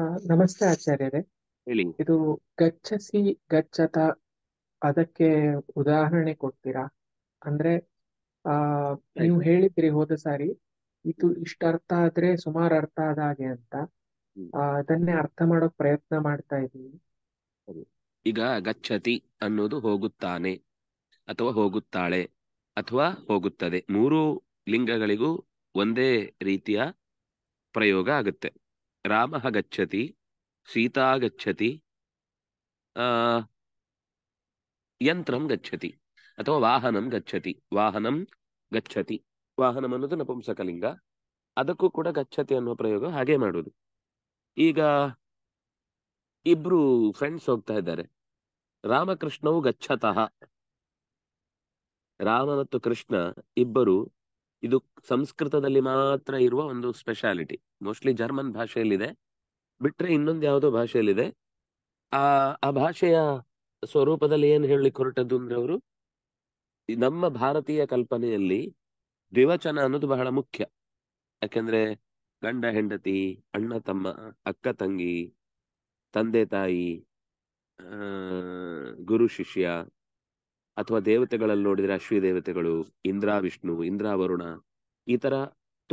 ಆ, ನಮಸ್ತೆ ಆಚಾರ್ಯರೇ ಹೇಳಿ ಇದು ಗಚ್ಚಸಿ ಗಚ್ಚತ ಅದಕ್ಕೆ ಉದಾಹರಣೆ ಕೊಡ್ತೀರಾ ಅಂದ್ರೆ ಆ ನೀವು ಹೇಳಿದಿರಿ ಹೇಳಿದ್ರಿ ಹೋದ ಸಾರಿ ಇದು ಇಷ್ಟ ಅರ್ಥ ಆದ್ರೆ ಸುಮಾರು ಅರ್ಥ ಆದ ಹಾಗೆ ಅಂತ ಅದನ್ನೇ ಅರ್ಥ ಮಾಡೋಕ್ ಪ್ರಯತ್ನ ಮಾಡ್ತಾ ಇದೀನಿ ಈಗ ಗಚ್ಚತಿ ಅನ್ನೋದು ಹೋಗುತ್ತಾನೆ ಅಥವಾ ಹೋಗುತ್ತಾಳೆ ಅಥವಾ ಹೋಗುತ್ತದೆ ಮೂರು ಲಿಂಗಗಳಿಗೂ ಒಂದೇ ರೀತಿಯ ಪ್ರಯೋಗ ಆಗುತ್ತೆ ರಾಮಃ ಗಚ್ಚತಿ ಸೀತಾ ಗಚ್ಚತಿ ಯಂತ್ರಂ ಗಚ್ಚತಿ ಅಥವಾ ವಾಹನಂ ಗಚ್ಚತಿ ವಾಹನಂ ಗಚ್ಚತಿ ವಾಹನಂ ಅನ್ನೋದು ನಪುಂಸಕಲಿಂಗ ಅದಕ್ಕೂ ಕೂಡ ಗಚ್ಚತಿ ಅನ್ನೋ ಪ್ರಯೋಗ ಹಾಗೆ ಮಾಡೋದು ಈಗ ಇಬ್ರು ಫ್ರೆಂಡ್ಸ್ ಹೋಗ್ತಾ ಇದ್ದಾರೆ ರಾಮಕೃಷ್ಣವು ಗಚ್ಚತಃ ರಾಮ ಮತ್ತು ಕೃಷ್ಣ ಇಬ್ಬರು ಇದು ಸಂಸ್ಕೃತದಲ್ಲಿ ಮಾತ್ರ ಇರುವ ಒಂದು ಸ್ಪೆಷಾಲಿಟಿ ಮೋಸ್ಟ್ಲಿ ಜರ್ಮನ್ ಭಾಷೆಯಲ್ಲಿದೆ ಬಿಟ್ರೆ ಇನ್ನೊಂದು ಯಾವುದೋ ಭಾಷೆಯಲ್ಲಿದೆ ಆ ಆ ಭಾಷೆಯ ಸ್ವರೂಪದಲ್ಲಿ ಏನ್ ಹೇಳಲಿಕ್ಕೆ ಕೊರಟದ್ದು ಅಂದ್ರೆ ಅವರು ನಮ್ಮ ಭಾರತೀಯ ಕಲ್ಪನೆಯಲ್ಲಿ ದ್ವಿವಚನ ಅನ್ನೋದು ಬಹಳ ಮುಖ್ಯ ಯಾಕೆಂದ್ರೆ ಗಂಡ ಹೆಂಡತಿ ಅಣ್ಣ ತಮ್ಮ ಅಕ್ಕ ತಂಗಿ ತಂದೆ ತಾಯಿ ಗುರು ಶಿಷ್ಯ ಅಥವಾ ದೇವತೆಗಳಲ್ಲಿ ನೋಡಿದ್ರೆ ಅಶ್ವಿ ದೇವತೆಗಳು ಇಂದ್ರ ವಿಷ್ಣು ಇಂದ್ರ ವರುಣ ಈ ತರ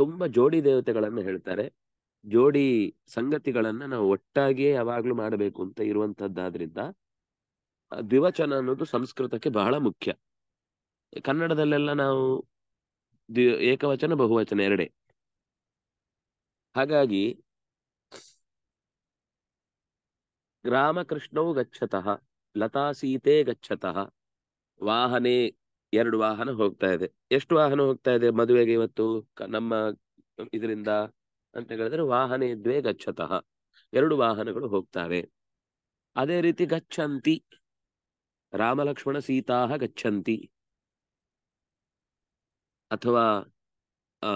ತುಂಬಾ ಜೋಡಿ ದೇವತೆಗಳನ್ನ ಹೇಳ್ತಾರೆ ಜೋಡಿ ಸಂಗತಿಗಳನ್ನ ನಾವು ಒಟ್ಟಾಗಿಯೇ ಯಾವಾಗ್ಲೂ ಮಾಡಬೇಕು ಅಂತ ಇರುವಂತದ್ದಾದ್ರಿಂದ ದ್ವಿವಚನ ಅನ್ನೋದು ಸಂಸ್ಕೃತಕ್ಕೆ ಬಹಳ ಮುಖ್ಯ ಕನ್ನಡದಲ್ಲೆಲ್ಲ ನಾವು ಏಕವಚನ ಬಹುವಚನ ಎರಡೇ ಹಾಗಾಗಿ ರಾಮಕೃಷ್ಣವು ಗಚ್ಚತಃ ಲತಾ ಸೀತೆ ಗಚ್ಚತಃ ವಾಹನೆ ಎರಡು ವಾಹನ ಹೋಗ್ತಾ ಇದೆ ಎಷ್ಟು ವಾಹನ ಹೋಗ್ತಾ ಇದೆ ಮದುವೆಗೆ ಇವತ್ತು ನಮ್ಮ ಇದರಿಂದ ಅಂತ ಹೇಳಿದ್ರೆ ವಾಹನ ದ್ವೇ ಗಚ್ಚತಃ ಎರಡು ವಾಹನಗಳು ಹೋಗ್ತಾವೆ ಅದೇ ರೀತಿ ಗಚ್ಚಂತಿ ರಾಮಲಕ್ಷ್ಮಣ ಸೀತಾ ಗಚ್ಚಂತಿ ಅಥವಾ ಆ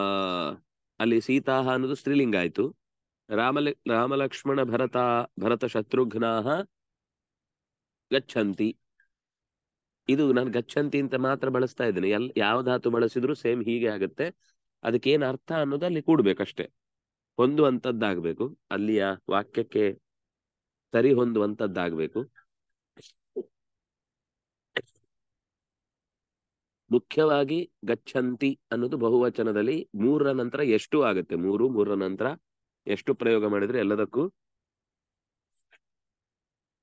ಅಲ್ಲಿ ಸೀತಾ ಅನ್ನೋದು ಸ್ತ್ರೀಲಿಂಗ ಆಯ್ತು ರಾಮಲ ರಾಮಲಕ್ಷ್ಮಣ ಭರತ ಭರತ ಶತ್ರುಘ್ನಾಹ ಗಚ್ಚಂತಿ ಇದು ನಾನು ಗಚ್ಚಂತಿ ಅಂತ ಮಾತ್ರ ಬಳಸ್ತಾ ಇದ್ದೇನೆ ಎಲ್ ಯಾವ ಧಾತು ಬಳಸಿದ್ರು ಸೇಮ್ ಹೀಗೆ ಆಗುತ್ತೆ ಅದಕ್ಕೆ ಏನ್ ಅರ್ಥ ಅನ್ನೋದು ಅಲ್ಲಿ ಕೂಡ್ಬೇಕಷ್ಟೇ ಹೊಂದುವಂತದ್ದಾಗ್ಬೇಕು ಅಲ್ಲಿಯ ವಾಕ್ಯಕ್ಕೆ ಸರಿ ಹೊಂದುವಂತದ್ದಾಗ್ಬೇಕು ಮುಖ್ಯವಾಗಿ ಗಚ್ಚಂತಿ ಅನ್ನೋದು ಬಹುವಚನದಲ್ಲಿ ಮೂರರ ನಂತರ ಎಷ್ಟು ಆಗುತ್ತೆ ಮೂರು ಮೂರರ ನಂತರ ಎಷ್ಟು ಪ್ರಯೋಗ ಮಾಡಿದ್ರೆ ಎಲ್ಲದಕ್ಕೂ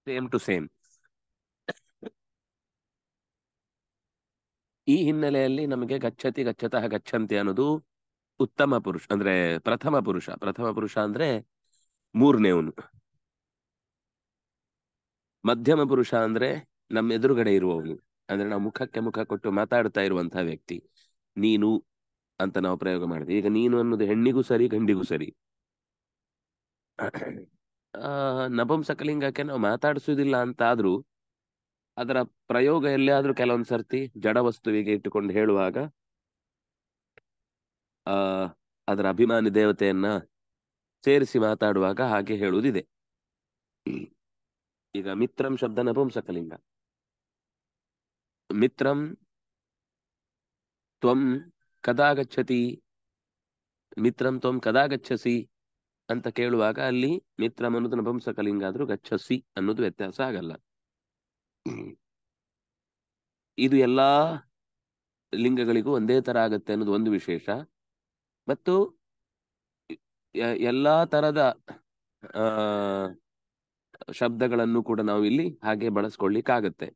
ಸೇಮ್ ಟು ಸೇಮ್ ಈ ಹಿನ್ನೆಲೆಯಲ್ಲಿ ನಮಗೆ ಗಚ್ಚತಿ ಗಚ್ಚತಃ ಗಚ್ಚಂತೆ ಅನ್ನೋದು ಉತ್ತಮ ಪುರುಷ ಅಂದ್ರೆ ಪ್ರಥಮ ಪುರುಷ ಪ್ರಥಮ ಪುರುಷ ಅಂದ್ರೆ ಮೂರನೇವನು ಮಧ್ಯಮ ಪುರುಷ ಅಂದ್ರೆ ನಮ್ಮ ಎದುರುಗಡೆ ಇರುವವನು ಅಂದ್ರೆ ನಾವು ಮುಖಕ್ಕೆ ಮುಖ ಕೊಟ್ಟು ಮಾತಾಡ್ತಾ ಇರುವಂತಹ ವ್ಯಕ್ತಿ ನೀನು ಅಂತ ನಾವು ಪ್ರಯೋಗ ಮಾಡಿದ್ವಿ ಈಗ ನೀನು ಅನ್ನೋದು ಹೆಣ್ಣಿಗೂ ಸರಿ ಗಂಡಿಗೂ ಸರಿ ನಪುಂಸಕಲಿಂಗಕ್ಕೆ ನಾವು ಮಾತಾಡಿಸುವುದಿಲ್ಲ ಅಂತಾದ್ರೂ ಅದರ ಪ್ರಯೋಗ ಎಲ್ಲಿಯಾದ್ರೂ ಕೆಲವೊಂದು ಸರ್ತಿ ಜಡ ವಸ್ತುವಿಗೆ ಇಟ್ಟುಕೊಂಡು ಹೇಳುವಾಗ ಆ ಅದರ ಅಭಿಮಾನಿ ದೇವತೆಯನ್ನ ಸೇರಿಸಿ ಮಾತಾಡುವಾಗ ಹಾಗೆ ಹೇಳುವುದಿದೆ ಈಗ ಮಿತ್ರಂ ಶಬ್ದ ನಪುಂಸಕಲಿಂಗ ಮಿತ್ರಂ ತ್ವಂ ಕದಾ ಗಚ್ಚತಿ ಮಿತ್ರಂ ತ್ವಂ ಕದಾ ಗಚ್ಚಸಿ ಅಂತ ಕೇಳುವಾಗ ಅಲ್ಲಿ ಮಿತ್ರಂ ಅನ್ನೋದು ನಪುಂಸಕಲಿಂಗ ಆದ್ರೂ ಗಚ್ಚಸಿ ಅನ್ನೋದು ವ್ಯತ್ಯಾಸ ಆಗಲ್ಲ ಇದು ಎಲ್ಲಾ ಲಿಂಗಗಳಿಗೂ ಒಂದೇ ತರ ಆಗುತ್ತೆ ಅನ್ನೋದು ಒಂದು ವಿಶೇಷ ಮತ್ತು ಎಲ್ಲಾ ತರದ ಆ ಶಬ್ದಗಳನ್ನು ಕೂಡ ನಾವು ಇಲ್ಲಿ ಹಾಗೆ ಬಳಸ್ಕೊಳ್ಲಿಕ್ಕಾಗತ್ತೆ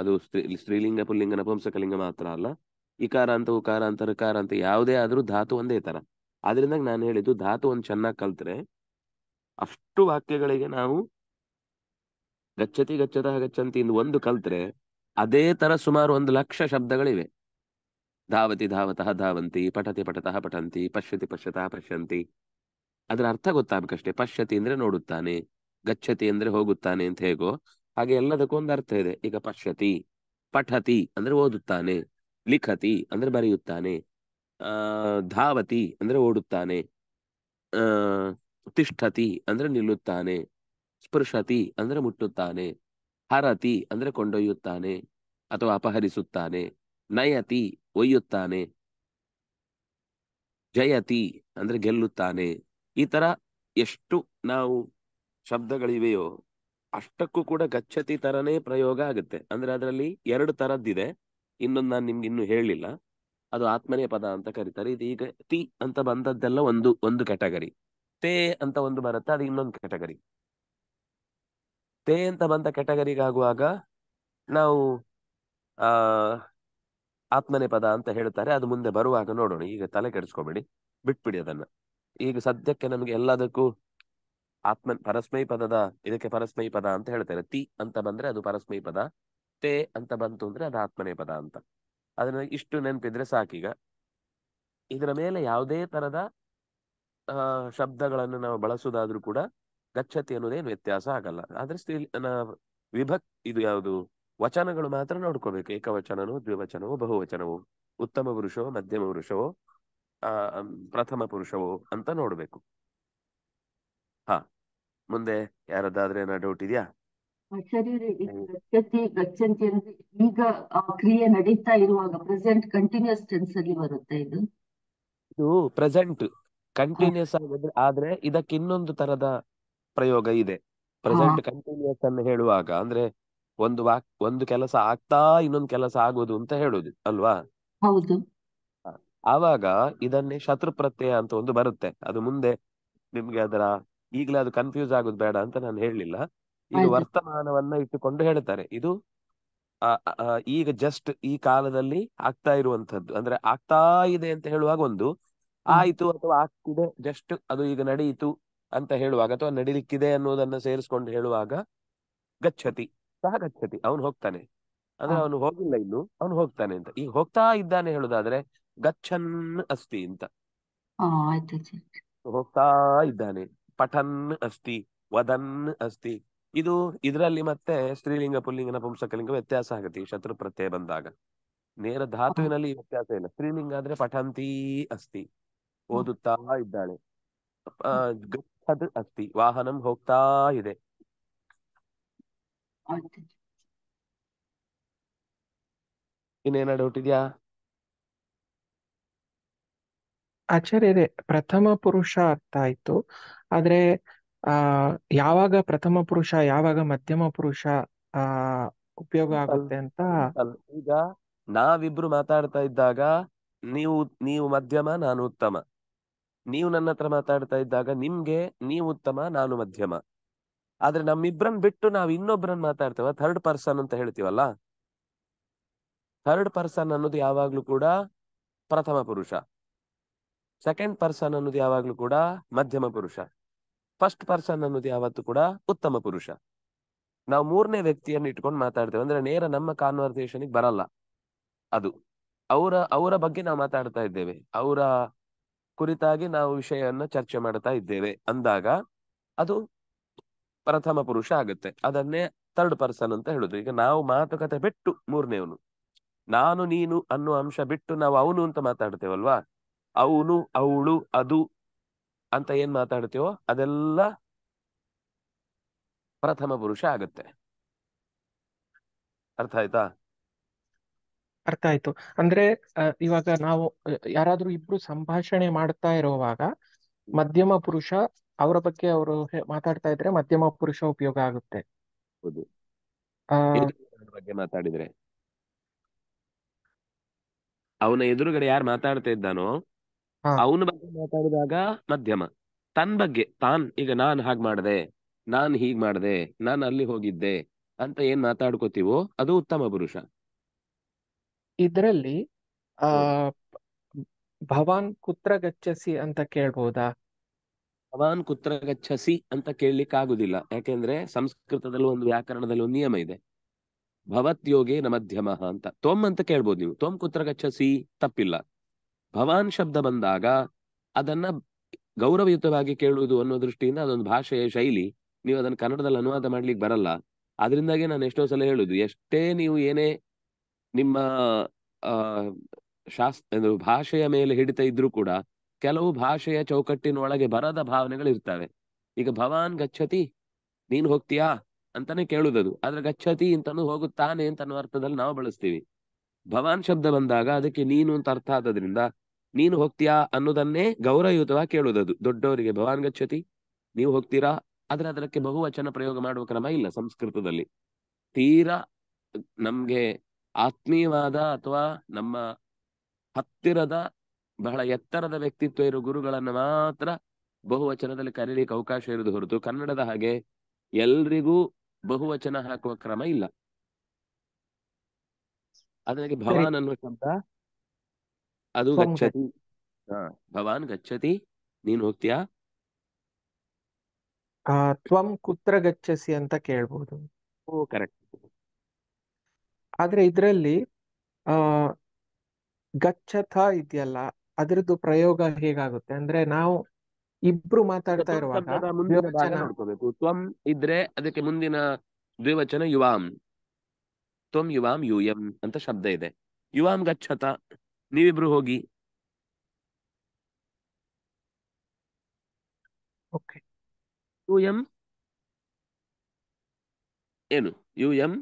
ಅದು ಸ್ತ್ರೀ ಸ್ತ್ರೀಲಿಂಗ ಪುಲ್ಲಿಂಗ ನಪುಂಸಕಲಿಂಗ ಮಾತ್ರ ಅಲ್ಲ ಅಂತ ಉಕಾರಾಂತ ಅಂತ ಯಾವುದೇ ಆದ್ರೂ ಧಾತು ಒಂದೇ ತರ ಆದ್ರಿಂದ ನಾನು ಹೇಳಿದ್ದು ಧಾತು ಒಂದು ಚೆನ್ನಾಗಿ ಕಲ್ತ್ರೆ ಅಷ್ಟು ವಾಕ್ಯಗಳಿಗೆ ನಾವು ಗಚ್ಚತಿ ಗಚ್ಚತ ಗಚ್ಚಂತಿ ಎಂದು ಒಂದು ಕಲ್ತ್ರೆ ಅದೇ ತರ ಸುಮಾರು ಒಂದು ಲಕ್ಷ ಶಬ್ದಗಳಿವೆ ಧಾವತಿ ಧಾವತಃ ಧಾವಂತಿ ಪಠತಿ ಪಠತಃ ಪಠಂತಿ ಪಶ್ಯತಿ ಪಶ್ಯತಃ ಪಶ್ಯಂತಿ ಅದರ ಅರ್ಥ ಗೊತ್ತಾಗಬೇಕಷ್ಟೇ ಪಶ್ಯತಿ ಅಂದ್ರೆ ನೋಡುತ್ತಾನೆ ಗಚ್ಚತಿ ಅಂದ್ರೆ ಹೋಗುತ್ತಾನೆ ಅಂತ ಹೇಗೋ ಹಾಗೆ ಎಲ್ಲದಕ್ಕೂ ಒಂದು ಅರ್ಥ ಇದೆ ಈಗ ಪಶ್ಯತಿ ಪಠತಿ ಅಂದ್ರೆ ಓದುತ್ತಾನೆ ಲಿಖತಿ ಅಂದ್ರೆ ಬರೆಯುತ್ತಾನೆ ಆ ಧಾವತಿ ಅಂದ್ರೆ ಓಡುತ್ತಾನೆ ಆ ತಿಷ್ಠತಿ ಅಂದ್ರೆ ನಿಲ್ಲುತ್ತಾನೆ ಸ್ಪೃಶತಿ ಅಂದ್ರೆ ಮುಟ್ಟುತ್ತಾನೆ ಹರತಿ ಅಂದ್ರೆ ಕೊಂಡೊಯ್ಯುತ್ತಾನೆ ಅಥವಾ ಅಪಹರಿಸುತ್ತಾನೆ ನಯತಿ ಒಯ್ಯುತ್ತಾನೆ ಜಯತಿ ಅಂದ್ರೆ ಗೆಲ್ಲುತ್ತಾನೆ ಈ ತರ ಎಷ್ಟು ನಾವು ಶಬ್ದಗಳಿವೆಯೋ ಅಷ್ಟಕ್ಕೂ ಕೂಡ ಗಚ್ಚತಿ ತರನೇ ಪ್ರಯೋಗ ಆಗುತ್ತೆ ಅಂದ್ರೆ ಅದರಲ್ಲಿ ಎರಡು ತರದ್ದಿದೆ ಇನ್ನೊಂದು ನಾನು ನಿಮ್ಗೆ ಇನ್ನು ಹೇಳಲಿಲ್ಲ ಅದು ಆತ್ಮನೇ ಪದ ಅಂತ ಕರೀತಾರೆ ಇದು ಈಗ ತಿ ಅಂತ ಬಂದದ್ದೆಲ್ಲ ಒಂದು ಒಂದು ಕ್ಯಾಟಗರಿ ತೇ ಅಂತ ಒಂದು ಬರುತ್ತೆ ಅದು ಇನ್ನೊಂದು ಕ್ಯಾಟಗರಿ ತೇ ಅಂತ ಬಂದ ಕೆಟಗರಿಗೆ ಆಗುವಾಗ ನಾವು ಆ ಆತ್ಮನೇ ಪದ ಅಂತ ಹೇಳ್ತಾರೆ ಅದು ಮುಂದೆ ಬರುವಾಗ ನೋಡೋಣ ಈಗ ತಲೆ ಕೆಡಿಸ್ಕೋಬೇಡಿ ಬಿಟ್ಬಿಡಿ ಅದನ್ನ ಈಗ ಸದ್ಯಕ್ಕೆ ನಮ್ಗೆ ಎಲ್ಲದಕ್ಕೂ ಆತ್ಮ ಪರಸ್ಮೈ ಪದದ ಇದಕ್ಕೆ ಪರಸ್ಮೈ ಪದ ಅಂತ ಹೇಳ್ತಾರೆ ತಿ ಅಂತ ಬಂದ್ರೆ ಅದು ಪರಸ್ಮೈ ಪದ ತೇ ಅಂತ ಬಂತು ಅಂದ್ರೆ ಅದು ಆತ್ಮನೇ ಪದ ಅಂತ ಅದನ್ನ ಇಷ್ಟು ನೆನಪಿದ್ರೆ ಸಾಕೀಗ ಇದರ ಮೇಲೆ ಯಾವುದೇ ತರದ ಶಬ್ದಗಳನ್ನು ನಾವು ಬಳಸುವುದಾದ್ರೂ ಕೂಡ ಗಚ್ಚತಿ ಅನ್ನೋದೇನು ವ್ಯತ್ಯಾಸ ಆಗಲ್ಲ ಆದ್ರೆ ಸ್ತ್ರೀ ವಿಭಕ್ ಇದು ಯಾವುದು ವಚನಗಳು ಮಾತ್ರ ನೋಡ್ಕೋಬೇಕು ಏಕವಚನವೋ ದ್ವಿವಚನವೋ ಬಹುವಚನವೋ ಉತ್ತಮ ಪುರುಷವೋ ಮಧ್ಯಮ ಪುರುಷವೋ ಆ ಪ್ರಥಮ ಪುರುಷವೋ ಅಂತ ನೋಡ್ಬೇಕು ಹಾ ಮುಂದೆ ಯಾರದ್ದಾದ್ರೆ ಏನೋ ಡೌಟ್ ಇದೆಯಾ ಗಚ್ಚತಿ ಈಗ ಕ್ರಿಯೆ ನಡೀತಾ ಇರುವಾಗ ಪ್ರೆಸೆಂಟ್ ಕಂಟಿನ್ಯೂಸ್ ಟೆನ್ಸ್ ಅಲ್ಲಿ ಬರುತ್ತೆ ಇದು ಇದು ಪ್ರೆಸೆಂಟ್ ಕಂಟಿನ್ಯೂಸ್ ಆದ್ರೆ ಇದಕ್ಕೆ ಇನ್ನೊಂದು ತರದ ಪ್ರಯೋಗ ಇದೆ ಪ್ರೆಸೆಂಟ್ ಕಂಟಿನ್ಯೂಸ್ ಅನ್ನು ಹೇಳುವಾಗ ಅಂದ್ರೆ ಒಂದು ವಾಕ್ ಒಂದು ಕೆಲಸ ಆಗ್ತಾ ಇನ್ನೊಂದು ಕೆಲಸ ಆಗೋದು ಅಂತ ಹೇಳುದು ಅಲ್ವಾ ಹೌದು ಆವಾಗ ಇದನ್ನೇ ಶತ್ರು ಪ್ರತ್ಯಯ ಅಂತ ಒಂದು ಬರುತ್ತೆ ಅದು ಮುಂದೆ ನಿಮ್ಗೆ ಅದರ ಈಗಲೇ ಅದು ಕನ್ಫ್ಯೂಸ್ ಆಗುದು ಬೇಡ ಅಂತ ನಾನು ಹೇಳಲಿಲ್ಲ ಇದು ವರ್ತಮಾನವನ್ನ ಇಟ್ಟುಕೊಂಡು ಹೇಳ್ತಾರೆ ಇದು ಈಗ ಜಸ್ಟ್ ಈ ಕಾಲದಲ್ಲಿ ಆಗ್ತಾ ಇರುವಂತದ್ದು ಅಂದ್ರೆ ಆಗ್ತಾ ಇದೆ ಅಂತ ಹೇಳುವಾಗ ಒಂದು ಆಯ್ತು ಅಥವಾ ಆಗ್ತಿದೆ ಜಸ್ಟ್ ಅದು ಈಗ ನಡೆಯಿತು ಅಂತ ಹೇಳುವಾಗ ಅಥವಾ ನಡಿಲಿಕ್ಕಿದೆ ಅನ್ನೋದನ್ನ ಸೇರಿಸ್ಕೊಂಡು ಹೇಳುವಾಗ ಗಚ್ಚತಿ ಸಹ ಗಚ್ಚತಿ ಅವನು ಹೋಗ್ತಾನೆ ಅಂದ್ರೆ ಅವನು ಹೋಗಿಲ್ಲ ಇನ್ನು ಅವನು ಹೋಗ್ತಾನೆ ಅಂತ ಈ ಹೋಗ್ತಾ ಇದ್ದಾನೆ ಹೇಳುದಾದ್ರೆ ಗಚ್ಚನ್ ಅಸ್ತಿ ಅಂತ ಹೋಗ್ತಾ ಇದ್ದಾನೆ ಪಠನ್ ಅಸ್ತಿ ವದನ್ ಅಸ್ತಿ ಇದು ಇದರಲ್ಲಿ ಮತ್ತೆ ಸ್ತ್ರೀಲಿಂಗ ಪುಲ್ಲಿಂಗ ಪುಂಸಕಲಿಂಗ ವ್ಯತ್ಯಾಸ ಆಗುತ್ತೆ ಈ ಶತ್ರು ಪ್ರತ್ಯಯ ಬಂದಾಗ ನೇರ ಧಾತುವಿನಲ್ಲಿ ವ್ಯತ್ಯಾಸ ಇಲ್ಲ ಸ್ತ್ರೀಲಿಂಗ ಆದ್ರೆ ಪಠಂತಿ ಅಸ್ತಿ ಓದುತ್ತಾ ಇದ್ದಾಳೆ ಸದ್ ಅಸ್ತಿ ವಾಹನ ಹೋಗ್ತಾ ಇದೆ ಇನ್ನೇನ ಡೌಟ್ ಇದೆಯಾ ಆಚಾರ್ಯರೇ ಪ್ರಥಮ ಪುರುಷ ಅರ್ಥ ಇತ್ತು ಆದ್ರೆ ಆ ಯಾವಾಗ ಪ್ರಥಮ ಪುರುಷ ಯಾವಾಗ ಮಧ್ಯಮ ಪುರುಷ ಆ ಉಪಯೋಗ ಆಗುತ್ತೆ ಅಂತ ಈಗ ನಾವಿಬ್ರು ಮಾತಾಡ್ತಾ ಇದ್ದಾಗ ನೀವು ನೀವು ಮಧ್ಯಮ ನಾನು ಉತ್ತಮ ನೀವು ನನ್ನ ಹತ್ರ ಮಾತಾಡ್ತಾ ಇದ್ದಾಗ ನಿಮ್ಗೆ ನೀವು ಉತ್ತಮ ನಾನು ಮಧ್ಯಮ ಆದ್ರೆ ನಮ್ಮಿಬ್ರನ್ ಬಿಟ್ಟು ನಾವು ಇನ್ನೊಬ್ರನ್ ಮಾತಾಡ್ತೇವ ಥರ್ಡ್ ಪರ್ಸನ್ ಅಂತ ಹೇಳ್ತೀವಲ್ಲ ಥರ್ಡ್ ಪರ್ಸನ್ ಅನ್ನೋದು ಯಾವಾಗ್ಲೂ ಕೂಡ ಪ್ರಥಮ ಪುರುಷ ಸೆಕೆಂಡ್ ಪರ್ಸನ್ ಅನ್ನೋದು ಯಾವಾಗ್ಲೂ ಕೂಡ ಮಧ್ಯಮ ಪುರುಷ ಫಸ್ಟ್ ಪರ್ಸನ್ ಅನ್ನೋದು ಯಾವತ್ತು ಕೂಡ ಉತ್ತಮ ಪುರುಷ ನಾವು ಮೂರನೇ ವ್ಯಕ್ತಿಯನ್ನು ಇಟ್ಕೊಂಡು ಮಾತಾಡ್ತೇವೆ ಅಂದ್ರೆ ನೇರ ನಮ್ಮ ಕಾನ್ವರ್ಸೇಷನ್ಗೆ ಬರಲ್ಲ ಅದು ಅವರ ಅವರ ಬಗ್ಗೆ ನಾವು ಮಾತಾಡ್ತಾ ಇದ್ದೇವೆ ಅವರ ಕುರಿತಾಗಿ ನಾವು ವಿಷಯವನ್ನು ಚರ್ಚೆ ಮಾಡ್ತಾ ಇದ್ದೇವೆ ಅಂದಾಗ ಅದು ಪ್ರಥಮ ಪುರುಷ ಆಗುತ್ತೆ ಅದನ್ನೇ ಥರ್ಡ್ ಪರ್ಸನ್ ಅಂತ ಹೇಳುದು ಈಗ ನಾವು ಮಾತುಕತೆ ಬಿಟ್ಟು ಮೂರನೇವನು ನಾನು ನೀನು ಅನ್ನೋ ಅಂಶ ಬಿಟ್ಟು ನಾವು ಅವನು ಅಂತ ಮಾತಾಡ್ತೇವಲ್ವಾ ಅವನು ಅವಳು ಅದು ಅಂತ ಏನ್ ಮಾತಾಡ್ತೇವೋ ಅದೆಲ್ಲ ಪ್ರಥಮ ಪುರುಷ ಆಗುತ್ತೆ ಅರ್ಥ ಆಯ್ತಾ ಅರ್ಥ ಆಯ್ತು ಅಂದ್ರೆ ಇವಾಗ ನಾವು ಯಾರಾದ್ರೂ ಇಬ್ರು ಸಂಭಾಷಣೆ ಮಾಡ್ತಾ ಇರುವಾಗ ಮಧ್ಯಮ ಪುರುಷ ಅವರ ಬಗ್ಗೆ ಅವರು ಮಾತಾಡ್ತಾ ಇದ್ರೆ ಮಧ್ಯಮ ಪುರುಷ ಉಪಯೋಗ ಆಗುತ್ತೆ ಬಗ್ಗೆ ಮಾತಾಡಿದ್ರೆ ಅವನ ಎದುರುಗಡೆ ಯಾರು ಮಾತಾಡ್ತಾ ಇದ್ದಾನೋ ಅವನ ಬಗ್ಗೆ ಮಾತಾಡಿದಾಗ ಮಧ್ಯಮ ತನ್ ಬಗ್ಗೆ ತಾನ್ ಈಗ ನಾನ್ ಹಾಗ್ ಮಾಡ್ದೆ ನಾನ್ ಹೀಗ್ ಮಾಡ್ದೆ ನಾನ್ ಅಲ್ಲಿ ಹೋಗಿದ್ದೆ ಅಂತ ಏನ್ ಮಾತಾಡ್ಕೋತೀವೋ ಅದು ಉತ್ತಮ ಪುರುಷ ಇದರಲ್ಲಿ ಆ ಭವಾನ್ ಕುತ್ರ ಗಚ್ಚಸಿ ಅಂತ ಕೇಳ್ಬೋದಾ ಭವಾನ್ ಕುತ್ರ ಗಚ್ಚಸಿ ಅಂತ ಕೇಳಲಿಕ್ಕೆ ಆಗುದಿಲ್ಲ ಯಾಕೆಂದ್ರೆ ಸಂಸ್ಕೃತದಲ್ಲಿ ಒಂದು ವ್ಯಾಕರಣದಲ್ಲಿ ಒಂದು ನಿಯಮ ಇದೆ ಭವತ್ ಯೋಗೆ ಅಂತ ತೋಮ್ ಅಂತ ಕೇಳ್ಬೋದು ನೀವು ತೋಮ್ ಕುತ್ರ ಗಚ್ಚಸಿ ತಪ್ಪಿಲ್ಲ ಭವಾನ್ ಶಬ್ದ ಬಂದಾಗ ಅದನ್ನ ಗೌರವಯುತವಾಗಿ ಕೇಳುವುದು ಅನ್ನೋ ದೃಷ್ಟಿಯಿಂದ ಅದೊಂದು ಭಾಷೆಯ ಶೈಲಿ ನೀವು ಅದನ್ನ ಕನ್ನಡದಲ್ಲಿ ಅನುವಾದ ಮಾಡ್ಲಿಕ್ಕೆ ಬರಲ್ಲ ಅದರಿಂದಾಗಿ ನಾನು ಎಷ್ಟೋ ಸಲ ಹೇಳುದು ಎಷ್ಟೇ ನೀವು ಏನೇ ನಿಮ್ಮ ಶಾಸ್ ಶಾಸ್ತ್ರ ಭಾಷೆಯ ಮೇಲೆ ಹಿಡಿತ ಇದ್ರೂ ಕೂಡ ಕೆಲವು ಭಾಷೆಯ ಚೌಕಟ್ಟಿನ ಒಳಗೆ ಬರದ ಭಾವನೆಗಳು ಇರ್ತವೆ ಈಗ ಭವಾನ್ ಗಚ್ಚತಿ ನೀನ್ ಹೋಗ್ತೀಯಾ ಅಂತಾನೆ ಕೇಳುದದು ಆದ್ರೆ ಗಚ್ಚತಿ ಅಂತನೂ ಹೋಗುತ್ತಾನೆ ಅಂತ ಅನ್ನೋ ಅರ್ಥದಲ್ಲಿ ನಾವು ಬಳಸ್ತೀವಿ ಭವಾನ್ ಶಬ್ದ ಬಂದಾಗ ಅದಕ್ಕೆ ನೀನು ಅಂತ ಅರ್ಥ ಆದದ್ರಿಂದ ನೀನು ಹೋಗ್ತೀಯಾ ಅನ್ನೋದನ್ನೇ ಗೌರವಯುತವಾಗಿ ಕೇಳುದದು ದೊಡ್ಡವರಿಗೆ ಭವಾನ್ ಗಚ್ಚತಿ ನೀವು ಹೋಗ್ತೀರಾ ಆದ್ರೆ ಅದಕ್ಕೆ ಬಹುವಚನ ಪ್ರಯೋಗ ಮಾಡುವ ಕ್ರಮ ಇಲ್ಲ ಸಂಸ್ಕೃತದಲ್ಲಿ ತೀರಾ ನಮ್ಗೆ ಆತ್ಮೀಯವಾದ ಅಥವಾ ನಮ್ಮ ಹತ್ತಿರದ ಬಹಳ ಎತ್ತರದ ವ್ಯಕ್ತಿತ್ವ ಇರೋ ಗುರುಗಳನ್ನು ಮಾತ್ರ ಬಹುವಚನದಲ್ಲಿ ಕರೀಲಿಕ್ಕೆ ಅವಕಾಶ ಇರುವುದು ಹೊರತು ಕನ್ನಡದ ಹಾಗೆ ಎಲ್ರಿಗೂ ಬಹುವಚನ ಹಾಕುವ ಕ್ರಮ ಇಲ್ಲ ಅದಕ್ಕೆ ಭವಾನ್ ಅನ್ನುವ ಶಬ್ದ ಅದು ಗಚ್ಚತಿ ಭವಾನ್ ಗಚ್ಚತಿ ನೀನ್ ಹೋಗ್ತೀಯಾ ತ್ವಂ ಕುತ್ರ ಗಚ್ಚಸಿ ಅಂತ ಕೇಳ್ಬೋದು ಓ ಕರೆಕ್ಟ್ ಆದ್ರೆ ಇದರಲ್ಲಿ ಆ ಗಚ್ಚತ ಇದೆಯಲ್ಲ ಅದ್ರದ್ದು ಪ್ರಯೋಗ ಹೇಗಾಗುತ್ತೆ ಅಂದ್ರೆ ನಾವು ಇಬ್ರು ಮಾತಾಡ್ತಾ ಇರುವಾಗ ತ್ವಂ ಇದ್ರೆ ಅದಕ್ಕೆ ಮುಂದಿನ ದ್ವಿವಚನ ಯುವಾಂ ತ್ವಂ ಯುವಾಂ ಯುಎಂ ಅಂತ ಶಬ್ದ ಇದೆ ಯುವಾಂ ಗಚ್ಚತ ನೀವಿಬ್ರು ಹೋಗಿ ಯುಎಂ ಏನು ಯುಎಂ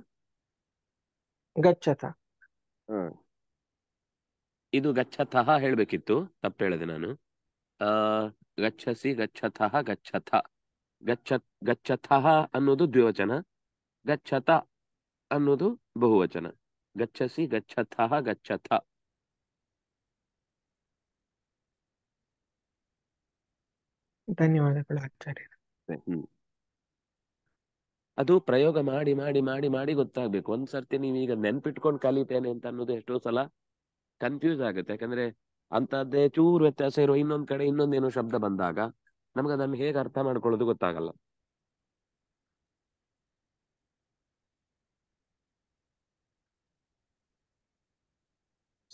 ಗಚ್ಚತ ಇದು ಗಚ್ಚತಃ ಹೇಳ್ಬೇಕಿತ್ತು ತಪ್ಪು ಹೇಳಿದೆ ನಾನು ಆ ಗಚ್ಚಸಿ ಗಚ್ಚತಃ ಗಚ್ಚತ ಗಚ್ಚ ಗಚ್ಚತಃ ಅನ್ನೋದು ದ್ವಿವಚನ ಗಚ್ಚತ ಅನ್ನೋದು ಬಹುವಚನ ಗಚ್ಚಸಿ ಗಚ್ಚತಃ ಗಚ್ಚತ ಧನ್ಯವಾದಗಳು ಆಚಾರ್ಯ ಹ್ಮ್ ಅದು ಪ್ರಯೋಗ ಮಾಡಿ ಮಾಡಿ ಮಾಡಿ ಮಾಡಿ ಗೊತ್ತಾಗ್ಬೇಕು ಒಂದ್ ಸರ್ತಿ ನೀವೀಗ ನೆನ್ಪಿಟ್ಕೊಂಡು ಕಲಿತೇನೆ ಅಂತ ಅನ್ನೋದು ಎಷ್ಟೋ ಸಲ ಕನ್ಫ್ಯೂಸ್ ಆಗುತ್ತೆ ಯಾಕಂದ್ರೆ ಅಂತದ್ದೇ ಚೂರು ವ್ಯತ್ಯಾಸ ಇರೋ ಇನ್ನೊಂದ್ ಕಡೆ ಇನ್ನೊಂದೇನೋ ಶಬ್ದ ಬಂದಾಗ ನಮ್ಗೆ ಅದನ್ನ ಹೇಗೆ ಅರ್ಥ ಮಾಡ್ಕೊಳ್ಳೋದು ಗೊತ್ತಾಗಲ್ಲ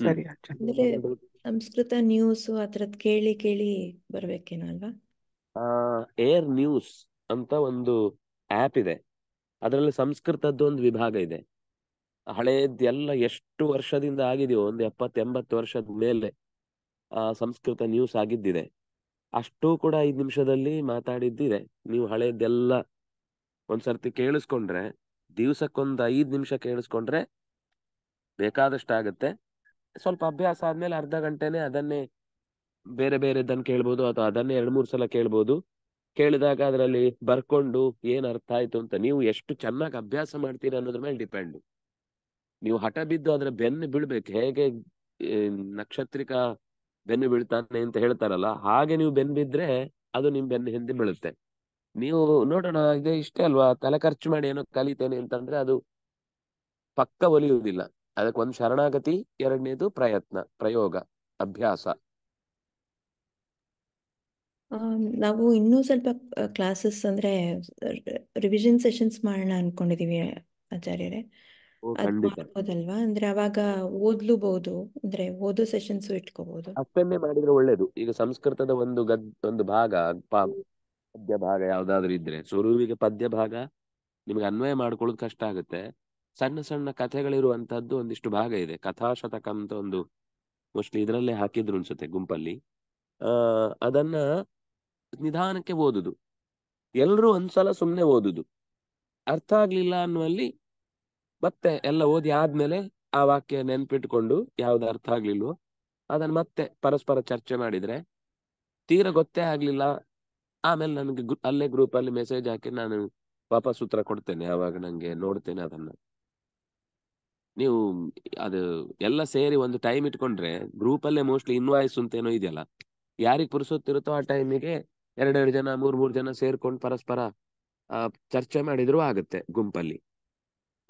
ಸರಿ ಸಂಸ್ಕೃತ ನ್ಯೂಸ್ ಕೇಳಿ ಕೇಳಿ ಬರ್ಬೇಕೇನಲ್ವಾ ಏರ್ ನ್ಯೂಸ್ ಅಂತ ಒಂದು ಆಪ್ ಇದೆ ಅದರಲ್ಲಿ ಸಂಸ್ಕೃತದ್ದು ಒಂದು ವಿಭಾಗ ಇದೆ ಹಳೇದೆಲ್ಲ ಎಷ್ಟು ವರ್ಷದಿಂದ ಆಗಿದೆಯೋ ಒಂದು ಎಪ್ಪತ್ತೆಂಬತ್ತು ವರ್ಷದ ಮೇಲೆ ಆ ಸಂಸ್ಕೃತ ನ್ಯೂಸ್ ಆಗಿದ್ದಿದೆ ಅಷ್ಟು ಕೂಡ ಐದು ನಿಮಿಷದಲ್ಲಿ ಮಾತಾಡಿದ್ದಿದೆ ನೀವು ಹಳೇದೆಲ್ಲ ಒಂದ್ಸರ್ತಿ ಕೇಳಿಸ್ಕೊಂಡ್ರೆ ದಿವ್ಸಕ್ಕೊಂದು ಐದು ನಿಮಿಷ ಕೇಳಿಸ್ಕೊಂಡ್ರೆ ಆಗುತ್ತೆ ಸ್ವಲ್ಪ ಅಭ್ಯಾಸ ಆದ್ಮೇಲೆ ಅರ್ಧ ಗಂಟೆನೆ ಅದನ್ನೇ ಬೇರೆ ಬೇರೆ ಬೇರೆದನ್ನ ಕೇಳ್ಬೋದು ಅಥವಾ ಅದನ್ನೇ ಎರಡು ಮೂರು ಸಲ ಕೇಳ್ಬೋದು ಕೇಳಿದಾಗ ಅದರಲ್ಲಿ ಬರ್ಕೊಂಡು ಏನ್ ಅರ್ಥ ಆಯ್ತು ಅಂತ ನೀವು ಎಷ್ಟು ಚೆನ್ನಾಗಿ ಅಭ್ಯಾಸ ಮಾಡ್ತೀರಿ ಅನ್ನೋದ್ರ ಮೇಲೆ ಡಿಪೆಂಡ್ ನೀವು ಹಠ ಬಿದ್ದು ಅದ್ರ ಬೆನ್ನು ಬಿಡ್ಬೇಕು ಹೇಗೆ ನಕ್ಷತ್ರಿಕ ಬೆನ್ನು ಬೀಳ್ತಾನೆ ಅಂತ ಹೇಳ್ತಾರಲ್ಲ ಹಾಗೆ ನೀವು ಬೆನ್ನು ಬಿದ್ರೆ ಅದು ನಿಮ್ ಬೆನ್ನು ಹಿಂದೆ ಬೀಳುತ್ತೆ ನೀವು ನೋಡೋಣ ಇದೆ ಇಷ್ಟೇ ಅಲ್ವಾ ತಲೆ ಖರ್ಚು ಮಾಡಿ ಏನೋ ಕಲಿತೇನೆ ಅಂತಂದ್ರೆ ಅದು ಪಕ್ಕ ಒಲಿಯುವುದಿಲ್ಲ ಒಂದು ಶರಣಾಗತಿ ಎರಡನೇದು ಪ್ರಯತ್ನ ಪ್ರಯೋಗ ಅಭ್ಯಾಸ ನಾವು ಇನ್ನೂ ಸ್ವಲ್ಪ ಕ್ಲಾಸಸ್ ಅಂದ್ರೆ ರಿವಿಷನ್ ಸೆಷನ್ಸ್ ಮಾಡೋಣ ಅನ್ಕೊಂಡಿದೀವಿ ಆಚಾರ್ಯರೇ ಮಾಡ್ಬೋದಲ್ವಾ ಅಂದ್ರೆ ಅವಾಗ ಓದ್ಲೂಬಹುದು ಅಂದ್ರೆ ಓದೋ ಸೆಷನ್ಸ್ ಇಟ್ಕೋಬಹುದು ಅಷ್ಟನ್ನೇ ಮಾಡಿದ್ರೆ ಒಳ್ಳೇದು ಈಗ ಸಂಸ್ಕೃತದ ಒಂದು ಗದ್ ಒಂದು ಭಾಗ ಪದ್ಯ ಭಾಗ ಯಾವ್ದಾದ್ರು ಇದ್ರೆ ಸುರುವಿಗೆ ಪದ್ಯ ಭಾಗ ನಿಮ್ಗೆ ಅನ್ವಯ ಮಾಡ್ಕೊಳ್ಳೋದು ಕಷ್ಟ ಆಗುತ್ತೆ ಸಣ್ಣ ಸಣ್ಣ ಕಥೆಗಳಿರುವಂತಹದ್ದು ಒಂದಿಷ್ಟು ಭಾಗ ಇದೆ ಕಥಾಶತಕ ಅಂತ ಒಂದು ಮೋಸ್ಟ್ಲಿ ಇದರಲ್ಲೇ ಹಾಕಿದ್ರು ಅನ್ಸುತ್ತೆ ಗುಂಪಲ್ಲಿ ಆ ಅದನ್ನ ನಿಧಾನಕ್ಕೆ ಓದುದು ಎಲ್ಲರೂ ಒಂದ್ಸಲ ಸುಮ್ನೆ ಓದುದು ಅರ್ಥ ಆಗ್ಲಿಲ್ಲ ಅನ್ನುವಲ್ಲಿ ಮತ್ತೆ ಎಲ್ಲ ಓದಿ ಆದ್ಮೇಲೆ ಆ ವಾಕ್ಯ ನೆನ್ಪಿಟ್ಕೊಂಡು ಯಾವ್ದು ಅರ್ಥ ಆಗ್ಲಿಲ್ವೋ ಅದನ್ನ ಮತ್ತೆ ಪರಸ್ಪರ ಚರ್ಚೆ ಮಾಡಿದ್ರೆ ತೀರ ಗೊತ್ತೇ ಆಗ್ಲಿಲ್ಲ ಆಮೇಲೆ ನನ್ಗೆ ಅಲ್ಲೇ ಗ್ರೂಪ್ ಅಲ್ಲಿ ಮೆಸೇಜ್ ಹಾಕಿ ನಾನು ವಾಪಸ್ ಉತ್ತರ ಕೊಡ್ತೇನೆ ಯಾವಾಗ ನಂಗೆ ನೋಡ್ತೇನೆ ಅದನ್ನ ನೀವು ಅದು ಎಲ್ಲ ಸೇರಿ ಒಂದು ಟೈಮ್ ಇಟ್ಕೊಂಡ್ರೆ ಗ್ರೂಪ್ ಅಲ್ಲೇ ಮೋಸ್ಟ್ಲಿ ಇನ್ವಾಯ್ಸ್ ಅಂತ ಏನೋ ಇದೆಯಲ್ಲ ಯಾರಿಗ್ ಪುರುಸೊತ್ತಿರುತ್ತೋ ಆ ಟೈಮಿಗೆ ಎರಡೆರಡು ಜನ ಮೂರ್ ಮೂರ್ ಜನ ಸೇರ್ಕೊಂಡು ಪರಸ್ಪರ ಚರ್ಚೆ ಮಾಡಿದ್ರು ಆಗುತ್ತೆ ಗುಂಪಲ್ಲಿ